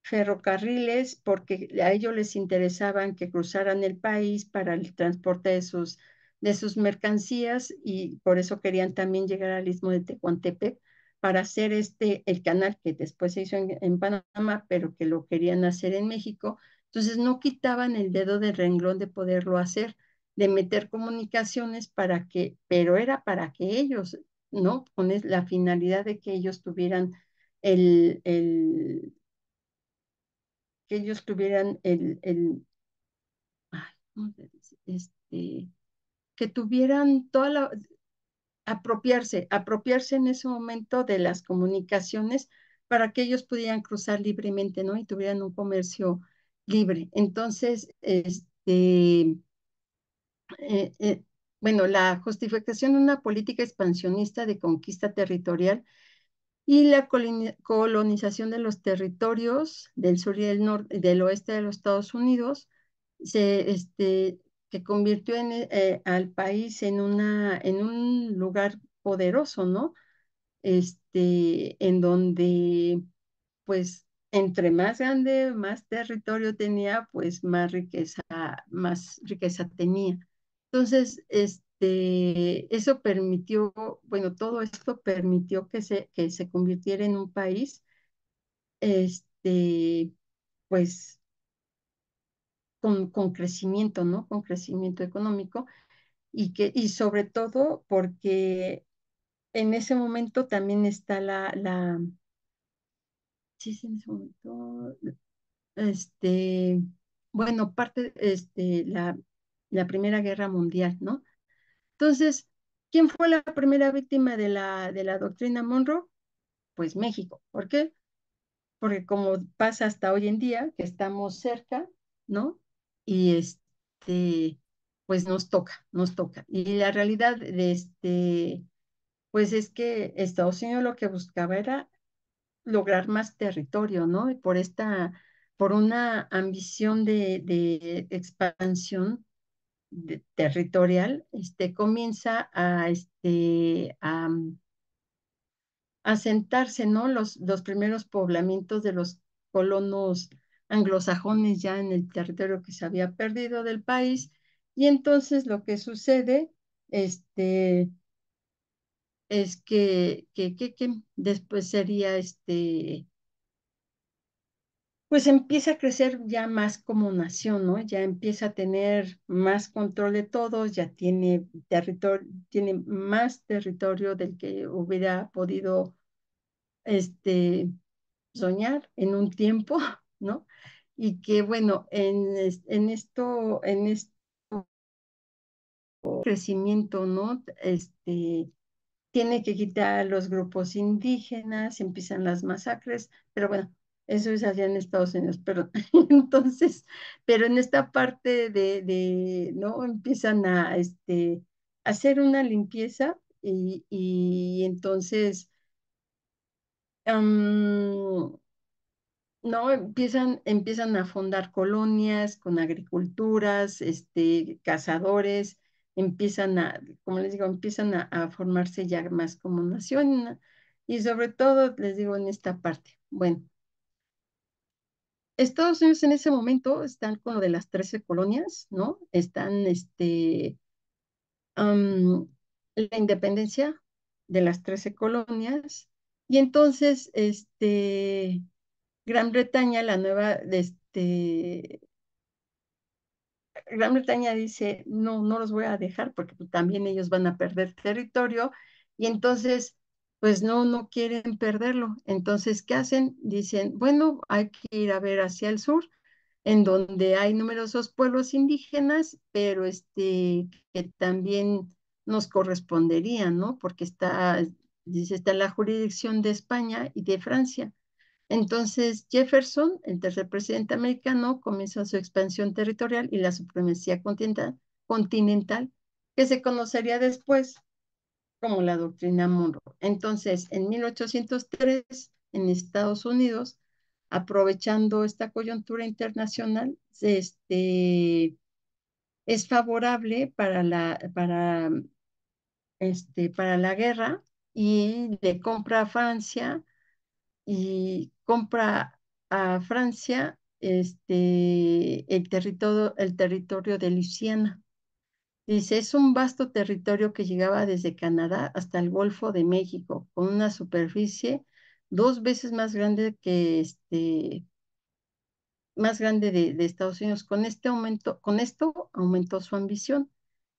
ferrocarriles porque a ellos les interesaban que cruzaran el país para el transporte de sus, de sus mercancías y por eso querían también llegar al istmo de Tehuantepec para hacer este el canal que después se hizo en, en Panamá pero que lo querían hacer en México entonces no quitaban el dedo de renglón de poderlo hacer, de meter comunicaciones para que, pero era para que ellos, ¿no? Con la finalidad de que ellos tuvieran el, el que ellos tuvieran el, el Este, que tuvieran toda la, apropiarse, apropiarse en ese momento de las comunicaciones para que ellos pudieran cruzar libremente, ¿no? Y tuvieran un comercio libre. Entonces, este, eh, eh, bueno, la justificación de una política expansionista de conquista territorial y la colonización de los territorios del sur y del, norte, del oeste de los Estados Unidos, se, este, que convirtió en, eh, al país en, una, en un lugar poderoso, ¿no? Este, en donde pues entre más grande, más territorio tenía, pues más riqueza, más riqueza tenía. Entonces, este, eso permitió, bueno, todo esto permitió que se, que se convirtiera en un país, este, pues, con, con crecimiento, ¿no? Con crecimiento económico y, que, y sobre todo porque en ese momento también está la, la sí, en ese momento, este, bueno, parte, este, la, la Primera Guerra Mundial, ¿no? Entonces, ¿quién fue la primera víctima de la, de la doctrina Monroe? Pues México. ¿Por qué? Porque como pasa hasta hoy en día, que estamos cerca, ¿no? Y este, pues nos toca, nos toca. Y la realidad de este, pues es que Estados Unidos lo que buscaba era lograr más territorio, ¿no? Y por esta, por una ambición de, expansión territorial, este, comienza a, este, mm, a, sentarse, ¿no? Los, los primeros poblamientos de los colonos anglosajones ya en el territorio que se había perdido del país. Y entonces lo que sucede, este, es que, que, que, después sería este, pues empieza a crecer ya más como nación, ¿no? Ya empieza a tener más control de todos, ya tiene territorio, tiene más territorio del que hubiera podido este, soñar en un tiempo, ¿no? Y que bueno, en, en esto, en este crecimiento, ¿no? Este, tiene que quitar a los grupos indígenas, empiezan las masacres, pero bueno, eso es así en Estados Unidos, pero Entonces, pero en esta parte de, ¿no? Empiezan a este, hacer una limpieza y, entonces, ¿no? Empiezan, empiezan a fundar colonias con agriculturas, este, cazadores, empiezan a, como les digo, empiezan a, a formarse ya más como nación y sobre todo, les digo, en esta parte. Bueno, Estados Unidos en ese momento están como de las 13 colonias, ¿no? Están, este, la independencia de las 13 colonias y entonces, este, Gran Bretaña, la nueva, este, Gran Bretaña dice, no, no los voy a dejar porque pues, también ellos van a perder territorio y entonces, pues no, no quieren perderlo. Entonces, ¿qué hacen? Dicen, bueno, hay que ir a ver hacia el sur, en donde hay numerosos pueblos indígenas, pero este, que también nos correspondería, ¿no? Porque está, dice, está en la jurisdicción de España y de Francia. Entonces, Jefferson, el tercer presidente americano, comenzó su expansión territorial y la supremacía continental, que se conocería después como la doctrina Monroe. Entonces, en 1803, en Estados Unidos, aprovechando esta coyuntura internacional, este, es favorable para la, este, para la guerra y de compra a Francia y compra a Francia este, el, territorio, el territorio de Luisiana. Dice, es un vasto territorio que llegaba desde Canadá hasta el Golfo de México, con una superficie dos veces más grande que este, más grande de, Estados Unidos. Con, este aumento, con esto aumentó su ambición.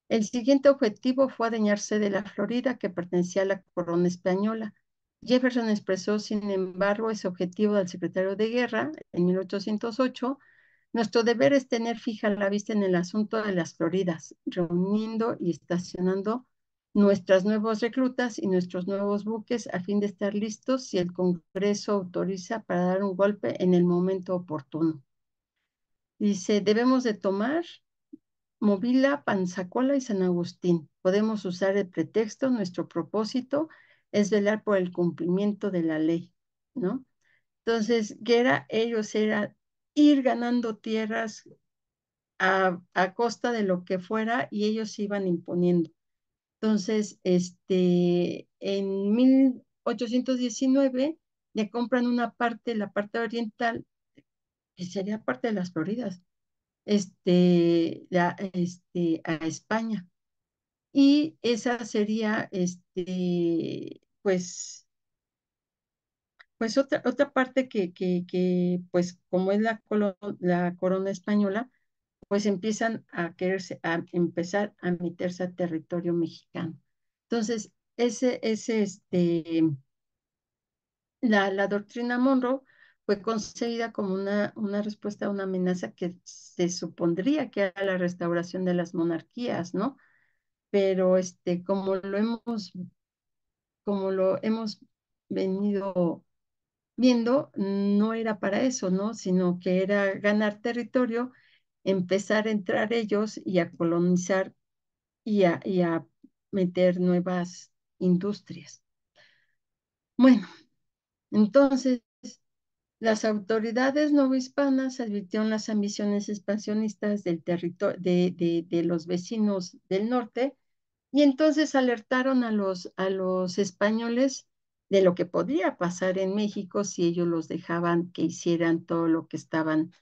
El siguiente objetivo fue adueñarse de la Florida, que pertenecía a la corona española. Jefferson expresó, sin embargo, ese objetivo del secretario de Guerra en 1808. Nuestro deber es tener fija la vista en el asunto de las Floridas, reuniendo y estacionando nuestras nuevas reclutas y nuestros nuevos buques a fin de estar listos si el Congreso autoriza para dar un golpe en el momento oportuno. Dice, debemos de tomar Movila, Panzacola y San Agustín. Podemos usar el pretexto nuestro propósito es velar por el cumplimiento de la ley, ¿no? Entonces, que era, ellos era ir ganando tierras a, costa de lo que fuera y ellos iban imponiendo. Entonces, este, en 1819 le compran una parte, la parte oriental, que sería parte de las Floridas, este, la, este, a España. Y esa sería, este, pues, pues otra, otra parte que, que, pues como es la, la corona española, pues empiezan a quererse, a empezar a meterse a territorio mexicano. Entonces, ese, ese, este, la, la doctrina Monroe fue concebida como una, una respuesta a una amenaza que se supondría que era la restauración de las monarquías, ¿no? pero este, como lo hemos, como lo hemos venido viendo, no era para eso, ¿no? Sino que era ganar territorio, empezar a entrar ellos y a colonizar y a meter nuevas industrias. Bueno, entonces las autoridades novohispanas advirtieron las ambiciones expansionistas del territorio de, los vecinos del norte y entonces alertaron a los, españoles de lo que podría pasar en México si ellos los dejaban que hicieran todo lo que estaban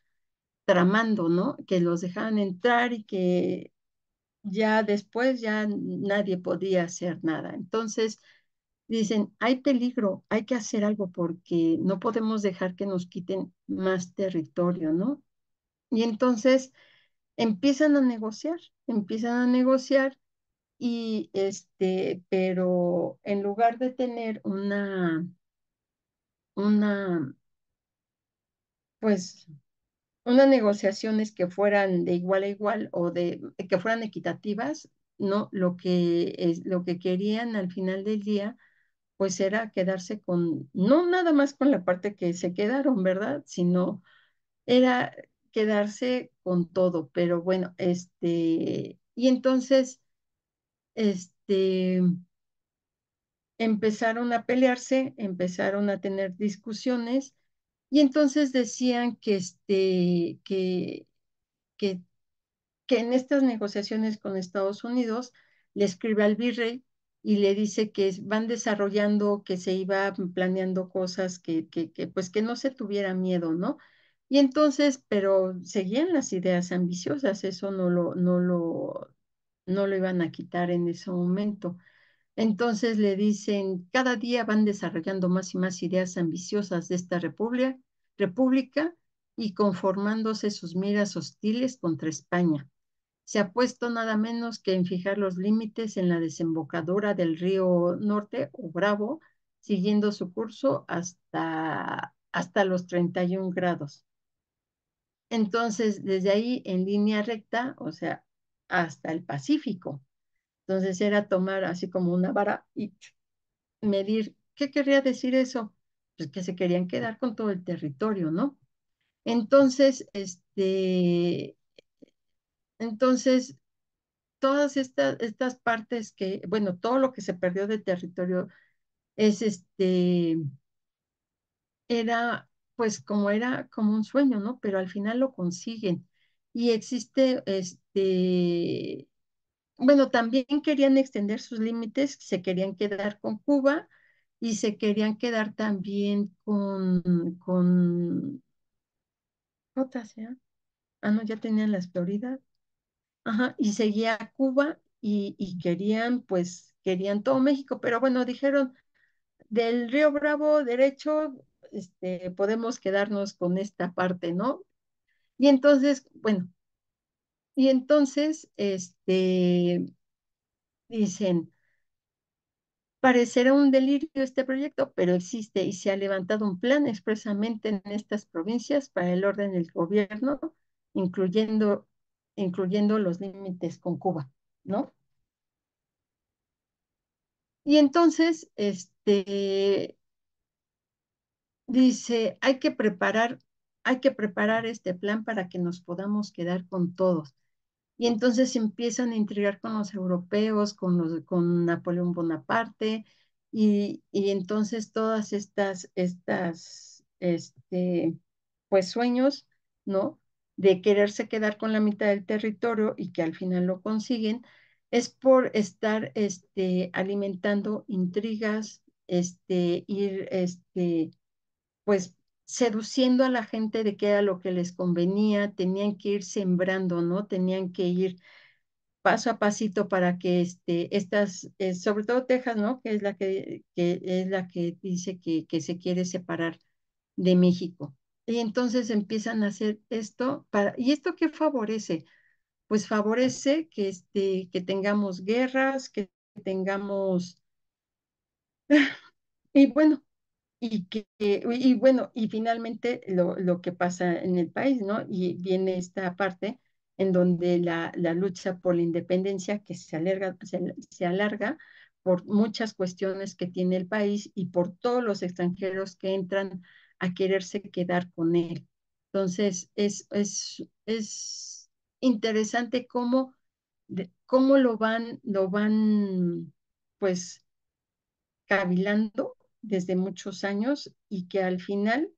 tramando, ¿no? Que los dejaban entrar y que ya después ya nadie podía hacer nada. Entonces, dicen, hay peligro, hay que hacer algo porque no podemos dejar que nos quiten más territorio, ¿no? Y entonces empiezan a negociar, empiezan a negociar y este, pero en lugar de tener una, una, pues, unas negociaciones que fueran de igual a igual o de, que fueran equitativas, no, lo que, es, lo que querían al final del día pues era quedarse con, no nada más con la parte que se quedaron, ¿verdad? Sino era quedarse con todo, pero bueno, este, y entonces, este, empezaron a pelearse, empezaron a tener discusiones, y entonces decían que, este, que, que, que en estas negociaciones con Estados Unidos le escribe al virrey y le dice que van desarrollando, que se iba planeando cosas, que, pues que no se tuviera miedo, ¿no? Y entonces, pero seguían las ideas ambiciosas, eso no lo, no lo, no lo iban a quitar en ese momento. Entonces le dicen, cada día van desarrollando más y más ideas ambiciosas de esta república, república y conformándose sus miras hostiles contra España se ha puesto nada menos que en fijar los límites en la desembocadura del río Norte o Bravo, siguiendo su curso hasta, hasta los 31 grados. Entonces, desde ahí en línea recta, o sea, hasta el Pacífico. Entonces era tomar así como una vara y medir. ¿Qué querría decir eso? Pues que se querían quedar con todo el territorio, ¿no? Entonces, este, entonces, todas estas, estas partes que, bueno, todo lo que se perdió de territorio es este, era pues como era como un sueño, ¿no? Pero al final lo consiguen. Y existe este, bueno, también querían extender sus límites, se querían quedar con Cuba y se querían quedar también con, con, ¿Otra sea? Ah, no, ya tenían las prioridades y seguía Cuba y, querían, pues, querían todo México, pero bueno, dijeron, del Río Bravo derecho, este, podemos quedarnos con esta parte, ¿no? Y entonces, bueno, y entonces, este, dicen, parecerá un delirio este proyecto, pero existe y se ha levantado un plan expresamente en estas provincias para el orden del gobierno, incluyendo incluyendo los límites con Cuba, ¿no? Y entonces, este, dice, hay que preparar, hay que preparar este plan para que nos podamos quedar con todos. Y entonces empiezan a intrigar con los europeos, con, los, con Napoleón Bonaparte, y, entonces todas estas, estas, este, pues sueños, ¿no? de quererse quedar con la mitad del territorio y que al final lo consiguen, es por estar este, alimentando intrigas, este, ir este, pues seduciendo a la gente de que era lo que les convenía, tenían que ir sembrando, ¿no? Tenían que ir paso a pasito para que este, estas, eh, sobre todo Texas, ¿no? Que es la que, que es la que dice que, que se quiere separar de México. Y entonces empiezan a hacer esto. Para, ¿Y esto qué favorece? Pues favorece que, este, que tengamos guerras, que tengamos... Y bueno, y, que, y bueno, y finalmente lo, lo, que pasa en el país, ¿no? Y viene esta parte en donde la, la lucha por la independencia que se alarga, se alarga por muchas cuestiones que tiene el país y por todos los extranjeros que entran a quererse quedar con él. Entonces, es, es, es interesante cómo, cómo lo van, lo van, pues, cavilando desde muchos años y que al final,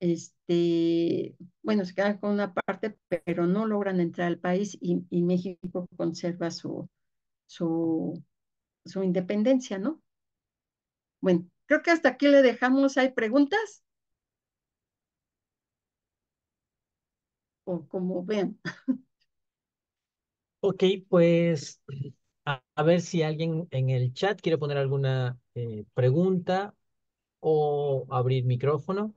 este, bueno, se quedan con una parte, pero no logran entrar al país y, México conserva su, su, su independencia, ¿no? Bueno, creo que hasta aquí le dejamos. ¿Hay preguntas? como ven Ok, pues a, ver si alguien en el chat quiere poner alguna eh, pregunta o abrir micrófono.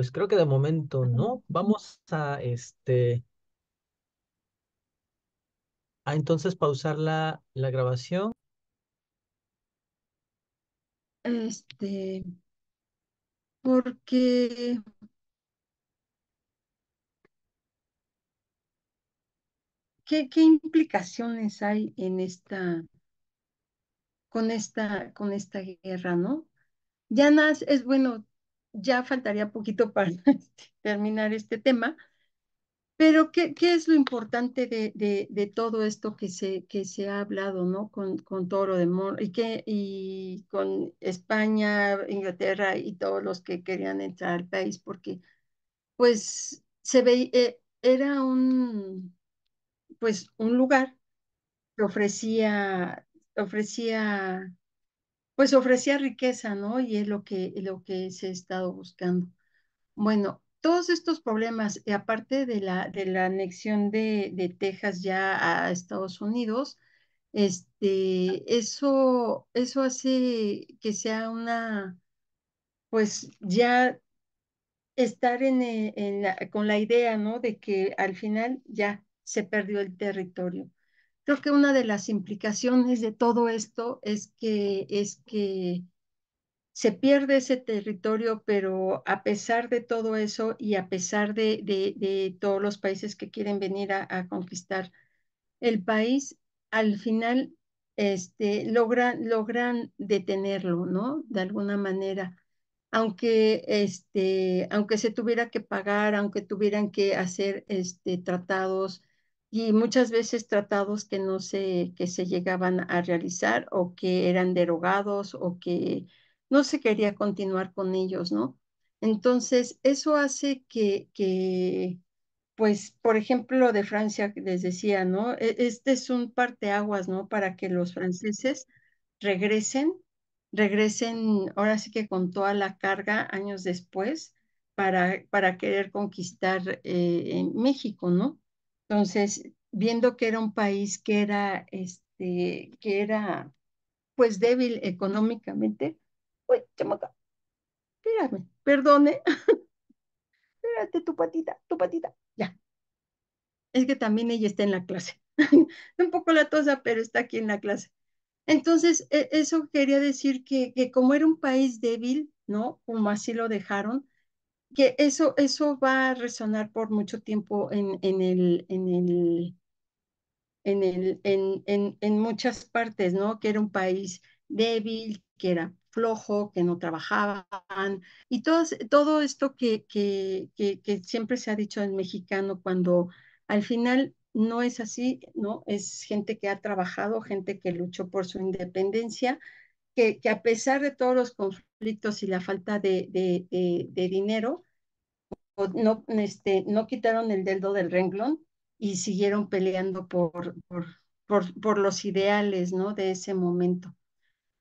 Pues creo que de momento no. Vamos a este a entonces pausar la, la grabación. Este, porque ¿Qué, ¿qué, implicaciones hay en esta, con esta, con esta guerra, no? Ya es bueno, ya faltaría poquito para terminar este tema, pero ¿qué, qué es lo importante de, de, de, todo esto que se, que se ha hablado, ¿no? Con, con Toro de Mor y, que, y con España, Inglaterra y todos los que querían entrar al país, porque pues se veía, eh, era un, pues, un lugar que ofrecía, ofrecía pues ofrecía riqueza, ¿no? Y es lo que, lo que se ha estado buscando. Bueno, todos estos problemas, eh, aparte de la, de la anexión de, de, Texas ya a Estados Unidos, este, eso, eso hace que sea una, pues ya estar en, eh, en con la idea, ¿no? De que al final ya se perdió el territorio. Creo que una de las implicaciones de todo esto es que, es que se pierde ese territorio, pero a pesar de todo eso y a pesar de, de, todos los países que quieren venir a, conquistar el país, al final este, logran, logran detenerlo, ¿no? De alguna manera. Aunque, este, aunque se tuviera que pagar, aunque tuvieran que hacer este, tratados, y muchas veces tratados que no se, que se llegaban a realizar o que eran derogados o que no se quería continuar con ellos, ¿no? Entonces, eso hace que, que pues, por ejemplo, de Francia, les decía, ¿no? E, este es un parteaguas, ¿no? Para que los franceses regresen, regresen ahora sí que con toda la carga años después para, para querer conquistar eh, México, ¿no? Entonces, viendo que era un país que era, este, que era pues débil económicamente, uy, chamaca, espérame, perdone, espérate tu patita, tu patita, ya. Es que también ella está en la clase. un poco latosa, pero está aquí en la clase. Entonces, e, eso quería decir que, que como era un país débil, ¿no? Como así lo dejaron, que eso, eso va a resonar por mucho tiempo en, en el, en el, en, el en, muchas partes, ¿no? Que era un país débil, que era flojo, que no trabajaban, y todo, todo esto que, que, que siempre se ha dicho en mexicano cuando al final no es así, ¿no? Es gente que ha trabajado, gente que luchó por su independencia, que, a pesar de todos los conflictos y la falta de, dinero, no, este, no quitaron el dedo del renglón y siguieron peleando por, por, los ideales ¿no? de ese momento.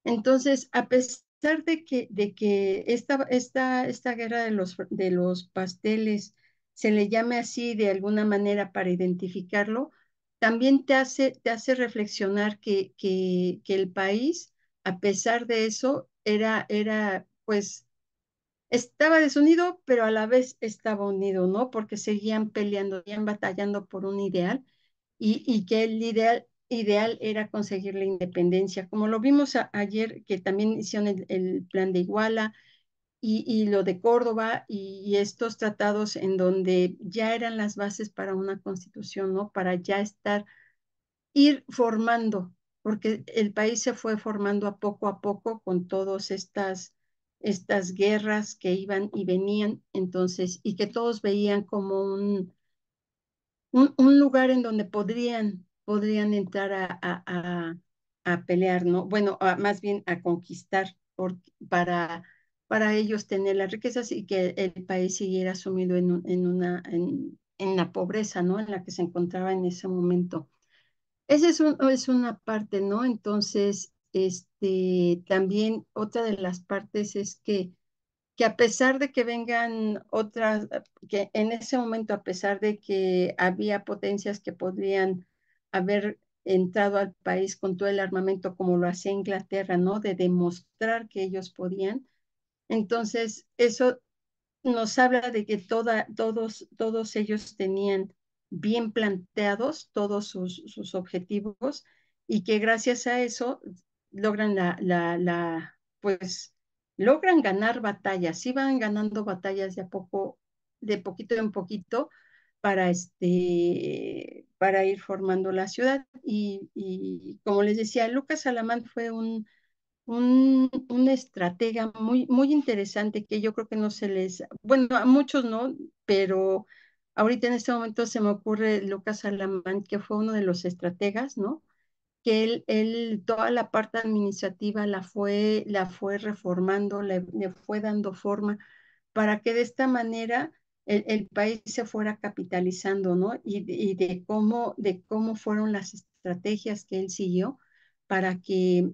Entonces, a pesar de que, de que esta, esta, esta guerra de los, de los pasteles se le llame así de alguna manera para identificarlo, también te hace, te hace reflexionar que, que el país a pesar de eso, era, era, pues, estaba desunido, pero a la vez estaba unido, ¿no? Porque seguían peleando, seguían batallando por un ideal y, que el ideal, ideal era conseguir la independencia, como lo vimos ayer, que también hicieron el, plan de Iguala y, y lo de Córdoba y, y, estos tratados en donde ya eran las bases para una constitución, ¿no? Para ya estar, ir formando porque el país se fue formando a poco a poco con todas estas, estas guerras que iban y venían, entonces, y que todos veían como un, un, lugar en donde podrían, podrían entrar a, a, pelear, ¿no? Bueno, más bien a conquistar para, para ellos tener las riquezas y que el país siguiera sumido en, en una, en, en la pobreza, ¿no? En la que se encontraba en ese momento. Esa es, es una parte, ¿no? Entonces, este, también otra de las partes es que, que a pesar de que vengan otras, que en ese momento, a pesar de que había potencias que podrían haber entrado al país con todo el armamento como lo hacía Inglaterra, ¿no? De demostrar que ellos podían. Entonces, eso nos habla de que toda, todos, todos ellos tenían bien planteados todos sus, sus objetivos y que gracias a eso logran la, la, pues logran ganar batallas, iban van ganando batallas de a poco, de poquito en poquito para este, para ir formando la ciudad. Y, y como les decía, Lucas Alamán fue un, un, un, estratega muy, muy interesante que yo creo que no se les, bueno, a muchos no, pero Ahorita en este momento se me ocurre Lucas Alamán, que fue uno de los estrategas, ¿no? Que él, él toda la parte administrativa la fue, la fue reformando, le, fue dando forma para que de esta manera el, país se fuera capitalizando, ¿no? Y, de, cómo, de cómo fueron las estrategias que él siguió para que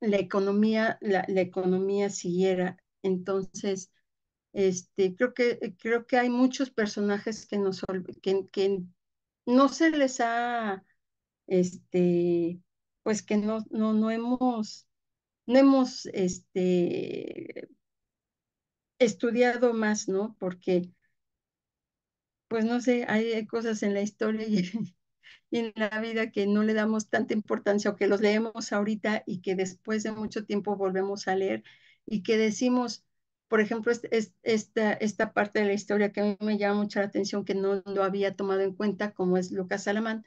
la economía, la, la economía siguiera. Entonces, este, creo, que, creo que hay muchos personajes que, no se les ha, este, pues que no, no, hemos, no hemos este, estudiado más, ¿no? Porque, pues no sé, hay cosas en la historia y en la vida que no le damos tanta importancia o que los leemos ahorita y que después de mucho tiempo volvemos a leer y que decimos, por ejemplo, este, esta, esta parte de la historia que a mí me llama mucha la atención, que no lo había tomado en cuenta, como es Lucas Salamán,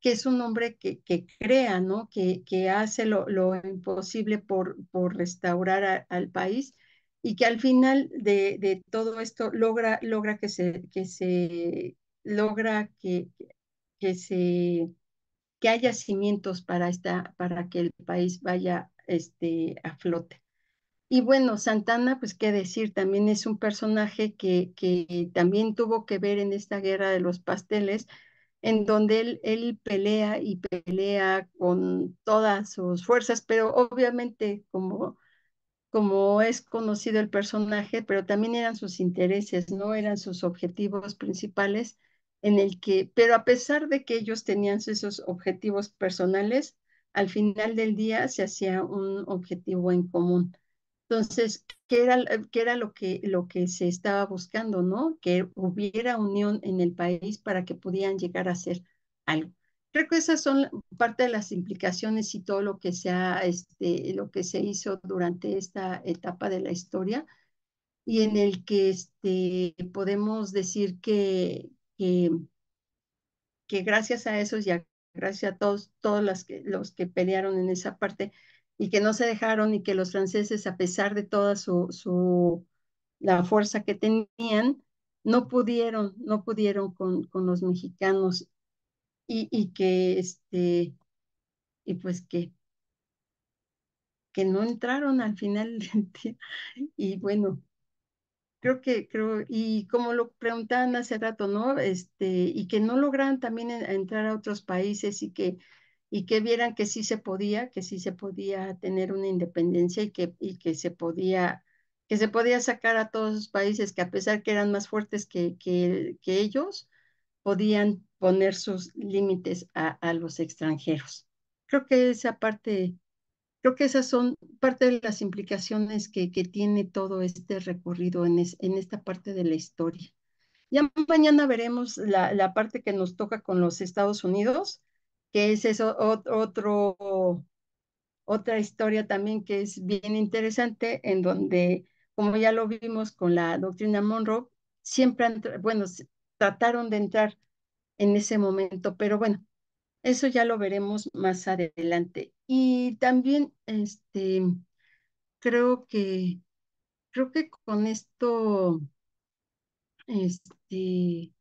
que es un hombre que, que crea, ¿no? que, que hace lo, lo, imposible por, por restaurar al país y que al final de, de todo esto logra, logra que se, que se logra que, que se que haya cimientos para esta para que el país vaya este a flote y bueno, Santana, pues qué decir, también es un personaje que, que también tuvo que ver en esta guerra de los pasteles, en donde él, él pelea y pelea con todas sus fuerzas, pero obviamente como, como es conocido el personaje, pero también eran sus intereses, ¿no? Eran sus objetivos principales en el que, pero a pesar de que ellos tenían esos objetivos personales, al final del día se hacía un objetivo en común entonces, ¿qué era, qué era lo, que, lo que se estaba buscando, no? Que hubiera unión en el país para que pudieran llegar a hacer algo. Creo que esas son parte de las implicaciones y todo lo que se, este, lo que se hizo durante esta etapa de la historia y en el que este, podemos decir que, que, que gracias a eso y a, gracias a todos, todos los que, los que pelearon en esa parte, y que no se dejaron y que los franceses, a pesar de toda su, su la fuerza que tenían, no pudieron, no pudieron con, con los mexicanos y, y, que este, y pues que, que no entraron al final Y bueno, creo que, creo, y como lo preguntaban hace rato, ¿no? Este, y que no lograron también entrar a otros países y que y que vieran que sí se podía, que sí se podía tener una independencia y que, y que se podía que se podía sacar a todos los países que a pesar que eran más fuertes que, que, ellos, podían poner sus límites a, los extranjeros. Creo que esa parte, creo que esas son parte de las implicaciones que, tiene todo este recorrido en, esta parte de la historia. Ya mañana veremos la, la parte que nos toca con los Estados Unidos, que es es otro, otra historia también que es bien interesante, en donde, como ya lo vimos con la doctrina Monroe, siempre, bueno, trataron de entrar en ese momento, pero bueno, eso ya lo veremos más adelante. Y también, este, creo que, creo que con esto, este,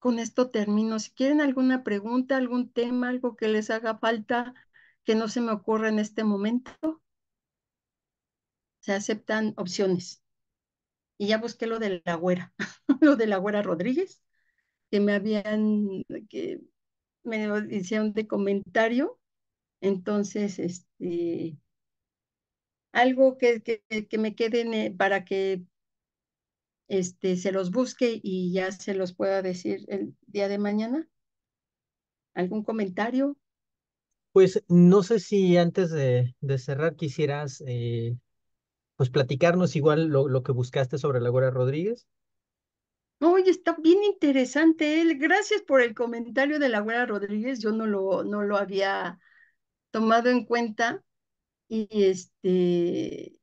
con esto termino. Si quieren alguna pregunta, algún tema, algo que les haga falta que no se me ocurra en este momento, se aceptan opciones. Y ya busqué lo de la güera, lo de la güera Rodríguez, que me habían, que me hicieron de comentario. Entonces, este, algo que, que, que me queden eh, para que este, se los busque y ya se los pueda decir el día de mañana. ¿Algún comentario? Pues no sé si antes de, cerrar quisieras eh, pues platicarnos igual lo, que buscaste sobre la Guerra Rodríguez. Oye, está bien interesante él. Gracias por el comentario de la Guerra Rodríguez. Yo no lo, no lo había tomado en cuenta. Y este,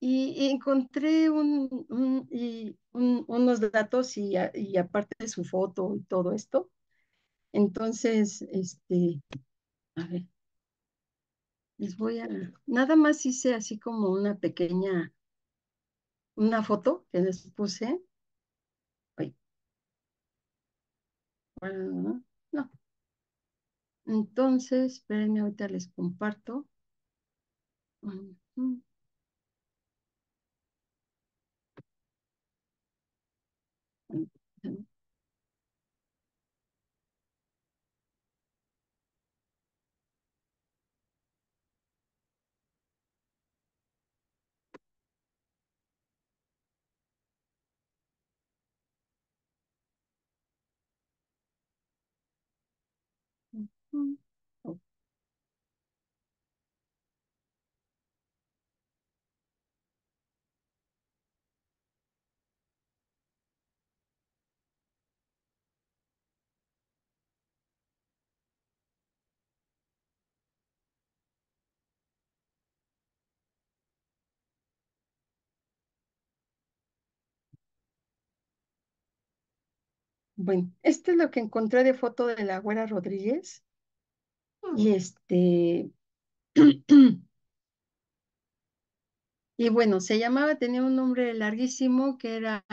y encontré unos datos y, aparte de su foto y todo esto. Entonces, este, a ver, les voy a, nada más hice así como una pequeña, una foto que les puse. no. Entonces, espérenme, ahorita les comparto. Bueno, esto es lo que encontré de foto de la güera Rodríguez. Este, y bueno, se llamaba, tenía un nombre larguísimo que era,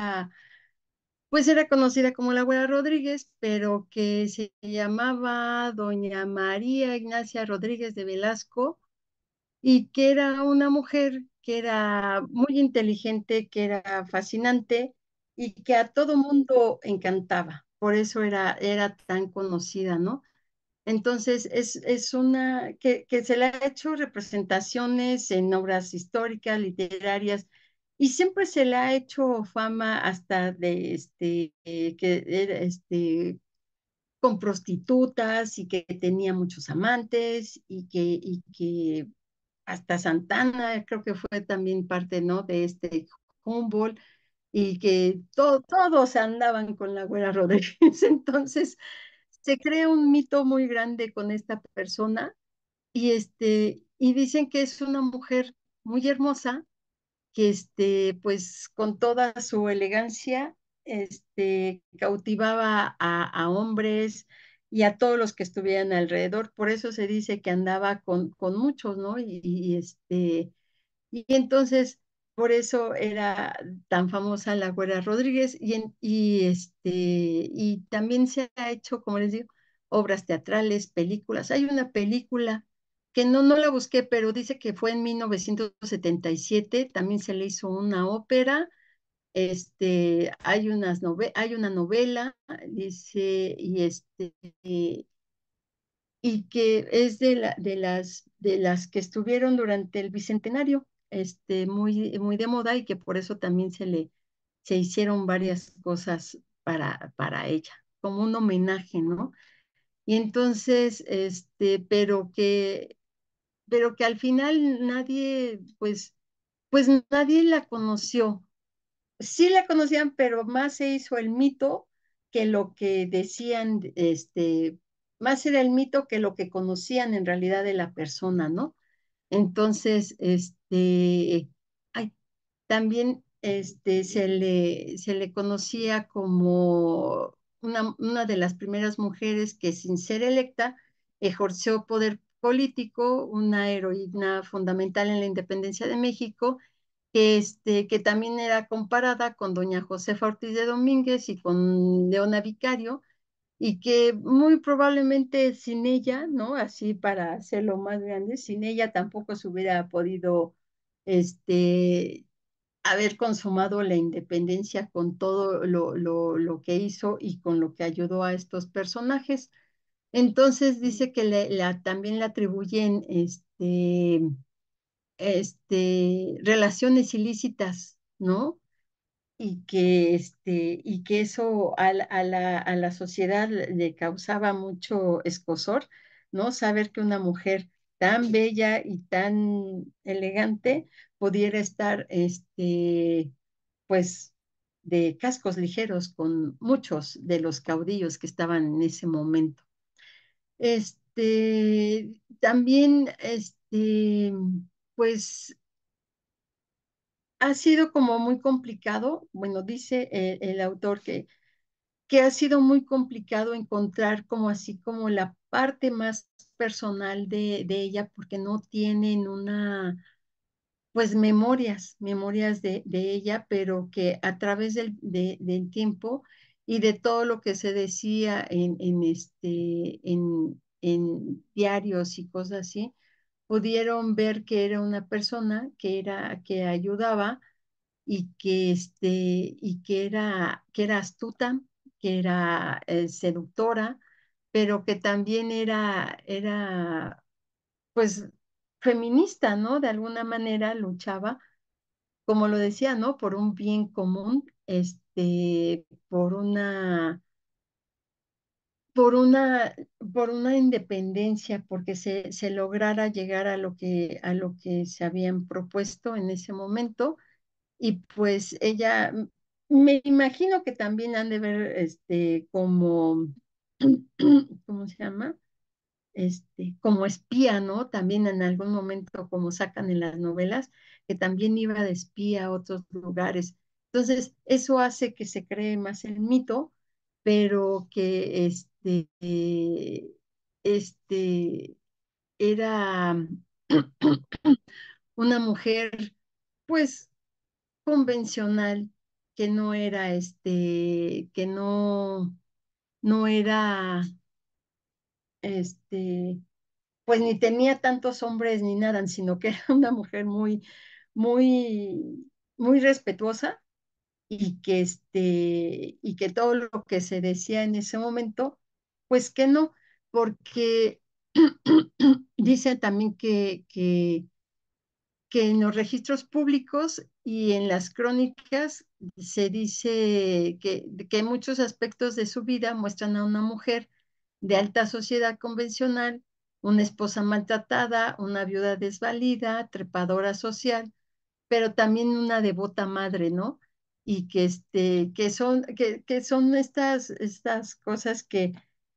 pues era conocida como la abuela Rodríguez, pero que se llamaba doña María Ignacia Rodríguez de Velasco y que era una mujer que era muy inteligente, que era fascinante y que a todo mundo encantaba. Por eso era, era tan conocida, ¿no? Entonces, es, es una que, se le ha hecho representaciones en obras históricas, literarias, y siempre se le ha hecho fama hasta de este, eh, que este, con prostitutas y que tenía muchos amantes y que, y que hasta Santana creo que fue también parte, ¿no? De este Humboldt y que todos andaban con la güera Rodríguez. Entonces, se crea un mito muy grande con esta persona y, este, y dicen que es una mujer muy hermosa, que este, pues con toda su elegancia este, cautivaba a, hombres y a todos los que estuvieran alrededor. Por eso se dice que andaba con, con muchos, ¿no? y este, y entonces por eso era tan famosa la Güera Rodríguez y, este, y también se ha hecho, como les digo, obras teatrales, películas. Hay una película que no, no la busqué, pero dice que fue en 1977, también se le hizo una ópera, este, hay, unas hay una novela, dice, y este, y que es de, la, de, las, de las que estuvieron durante el Bicentenario este, muy, muy de moda y que por eso también se le se hicieron varias cosas para, para ella, como un homenaje, ¿no? Y entonces, este, pero que, pero que al final nadie, pues, pues nadie la conoció. Sí la conocían, pero más se hizo el mito que lo que decían, este, más era el mito que lo que conocían en realidad de la persona, ¿no? Entonces, este, este, también este, se, le, se le conocía como una, de las primeras mujeres que sin ser electa ejerció poder político, una heroína fundamental en la independencia de México, que, este, que también era comparada con doña Josefa Ortiz de Domínguez y con Leona Vicario, y que muy probablemente sin ella, ¿no? Así para hacerlo más grande, sin ella tampoco se hubiera podido este, haber consumado la independencia con todo lo, que hizo y con lo que ayudó a estos personajes. Entonces dice que la, también le atribuyen este, este, relaciones ilícitas, ¿no? Y que, este, y que eso a, a, la, a la sociedad le causaba mucho escosor, ¿no? Saber que una mujer tan bella y tan elegante pudiera estar este, pues de cascos ligeros con muchos de los caudillos que estaban en ese momento. Este, también, este, pues, ha sido como muy complicado, bueno, dice eh, el autor que que ha sido muy complicado encontrar como así como la parte más personal de, de ella porque no tienen una, pues memorias, memorias de, de, ella, pero que a través del, del, tiempo y de todo lo que se decía en, en este, en, en, diarios y cosas así, pudieron ver que era una persona que, era, que ayudaba y que, este, y que, era, que era astuta, que era eh, seductora, pero que también era, era, pues, feminista, ¿no? De alguna manera luchaba, como lo decía, ¿no? Por un bien común, este, por una, por una, por una independencia, porque se, se, lograra llegar a lo, que, a lo que se habían propuesto en ese momento. Y pues ella me imagino que también han de ver este, como, ¿cómo se llama? Este, como espía, ¿no? También en algún momento, como sacan en las novelas, que también iba de espía a otros lugares. Entonces, eso hace que se cree más el mito, pero que este, este era una mujer, pues, convencional, que no era este, que no, no era este, pues ni tenía tantos hombres ni nada, sino que era una mujer muy, muy, muy respetuosa y que este, y que todo lo que se decía en ese momento, pues que no, porque dice también que, que, que en los registros públicos y en las crónicas se dice que, que muchos aspectos de su vida muestran a una mujer de alta sociedad convencional, una esposa maltratada, una viuda desvalida, trepadora social, pero también una devota madre, ¿no? Y que, este, que, son, que, son estas, estas cosas que,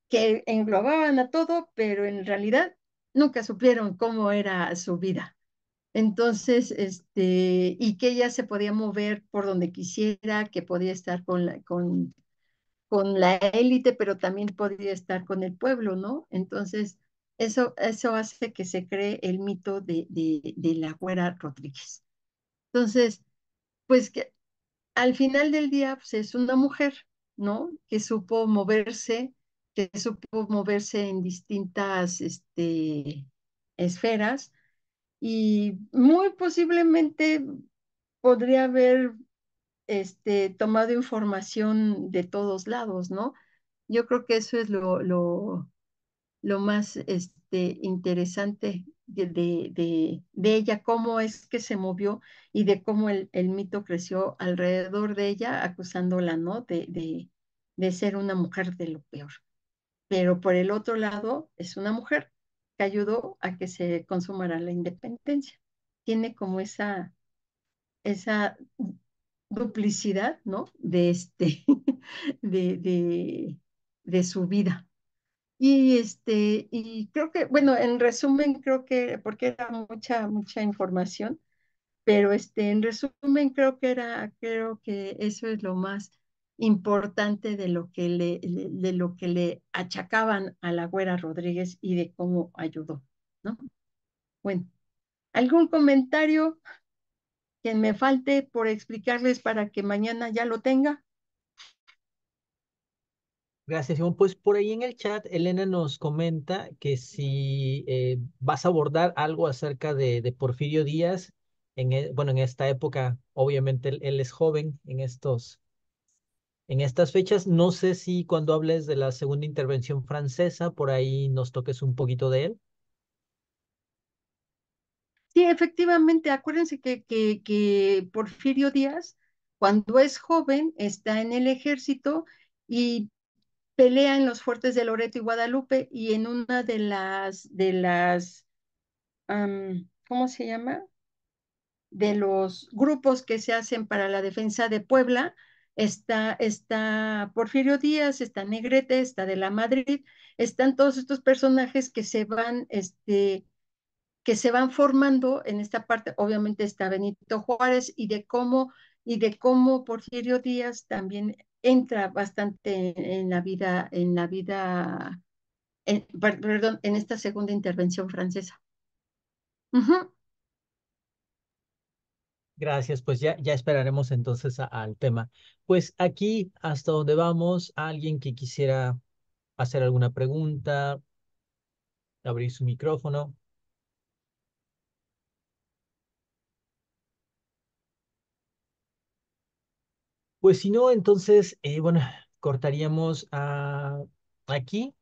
que englobaban a todo, pero en realidad nunca supieron cómo era su vida. Entonces, este, y que ella se podía mover por donde quisiera, que podía estar con la, con, la élite, pero también podía estar con el pueblo, ¿no? Entonces, eso, eso hace que se cree el mito de, la güera Rodríguez. Entonces, pues que al final del día pues, es una mujer, ¿no? Que supo moverse, que supo moverse en distintas este, esferas y muy posiblemente podría haber este, tomado información de todos lados, ¿no? Yo creo que eso es lo, lo, más este, interesante de, de, ella, cómo es que se movió y de cómo el, mito creció alrededor de ella, acusándola, ¿no? De, de ser una mujer de lo peor. Pero por el otro lado, es una mujer que ayudó a que se consumara la independencia. Tiene como esa, esa duplicidad, ¿no? De, este, de, de, su vida. Y, este, y creo que, bueno, en resumen, creo que, porque era mucha, mucha información, pero este, en resumen, creo que era, creo que eso es lo más importante de lo que le, de lo que le achacaban a la güera Rodríguez y de cómo ayudó, ¿no? Bueno, ¿algún comentario que me falte por explicarles para que mañana ya lo tenga? Gracias, Simón. Pues por ahí en el chat, Elena nos comenta que si eh, vas a abordar algo acerca de, Porfirio Díaz, en, e, bueno, en esta época, obviamente él es joven en estos en estas fechas. No sé si cuando hables de la segunda intervención francesa, por ahí nos toques un poquito de él. Sí, efectivamente, acuérdense que, que, que Porfirio Díaz, cuando es joven, está en el ejército y pelea en los fuertes de Loreto y Guadalupe y en una de las, de las, ¿cómo se llama? De los grupos que se hacen para la defensa de Puebla, está, está Porfirio Díaz, está Negrete, está de la Madrid, están todos estos personajes que se van, este, que se van formando en esta parte, obviamente está Benito Juárez y de cómo, y de cómo Porfirio Díaz también entra bastante en, la vida, en la vida, en, perdón, en esta segunda intervención francesa. Gracias, pues ya, ya esperaremos entonces al tema. Pues aquí, hasta donde vamos, alguien que quisiera hacer alguna pregunta, abrir su micrófono. Pues si no, entonces, eh, bueno, cortaríamos a, aquí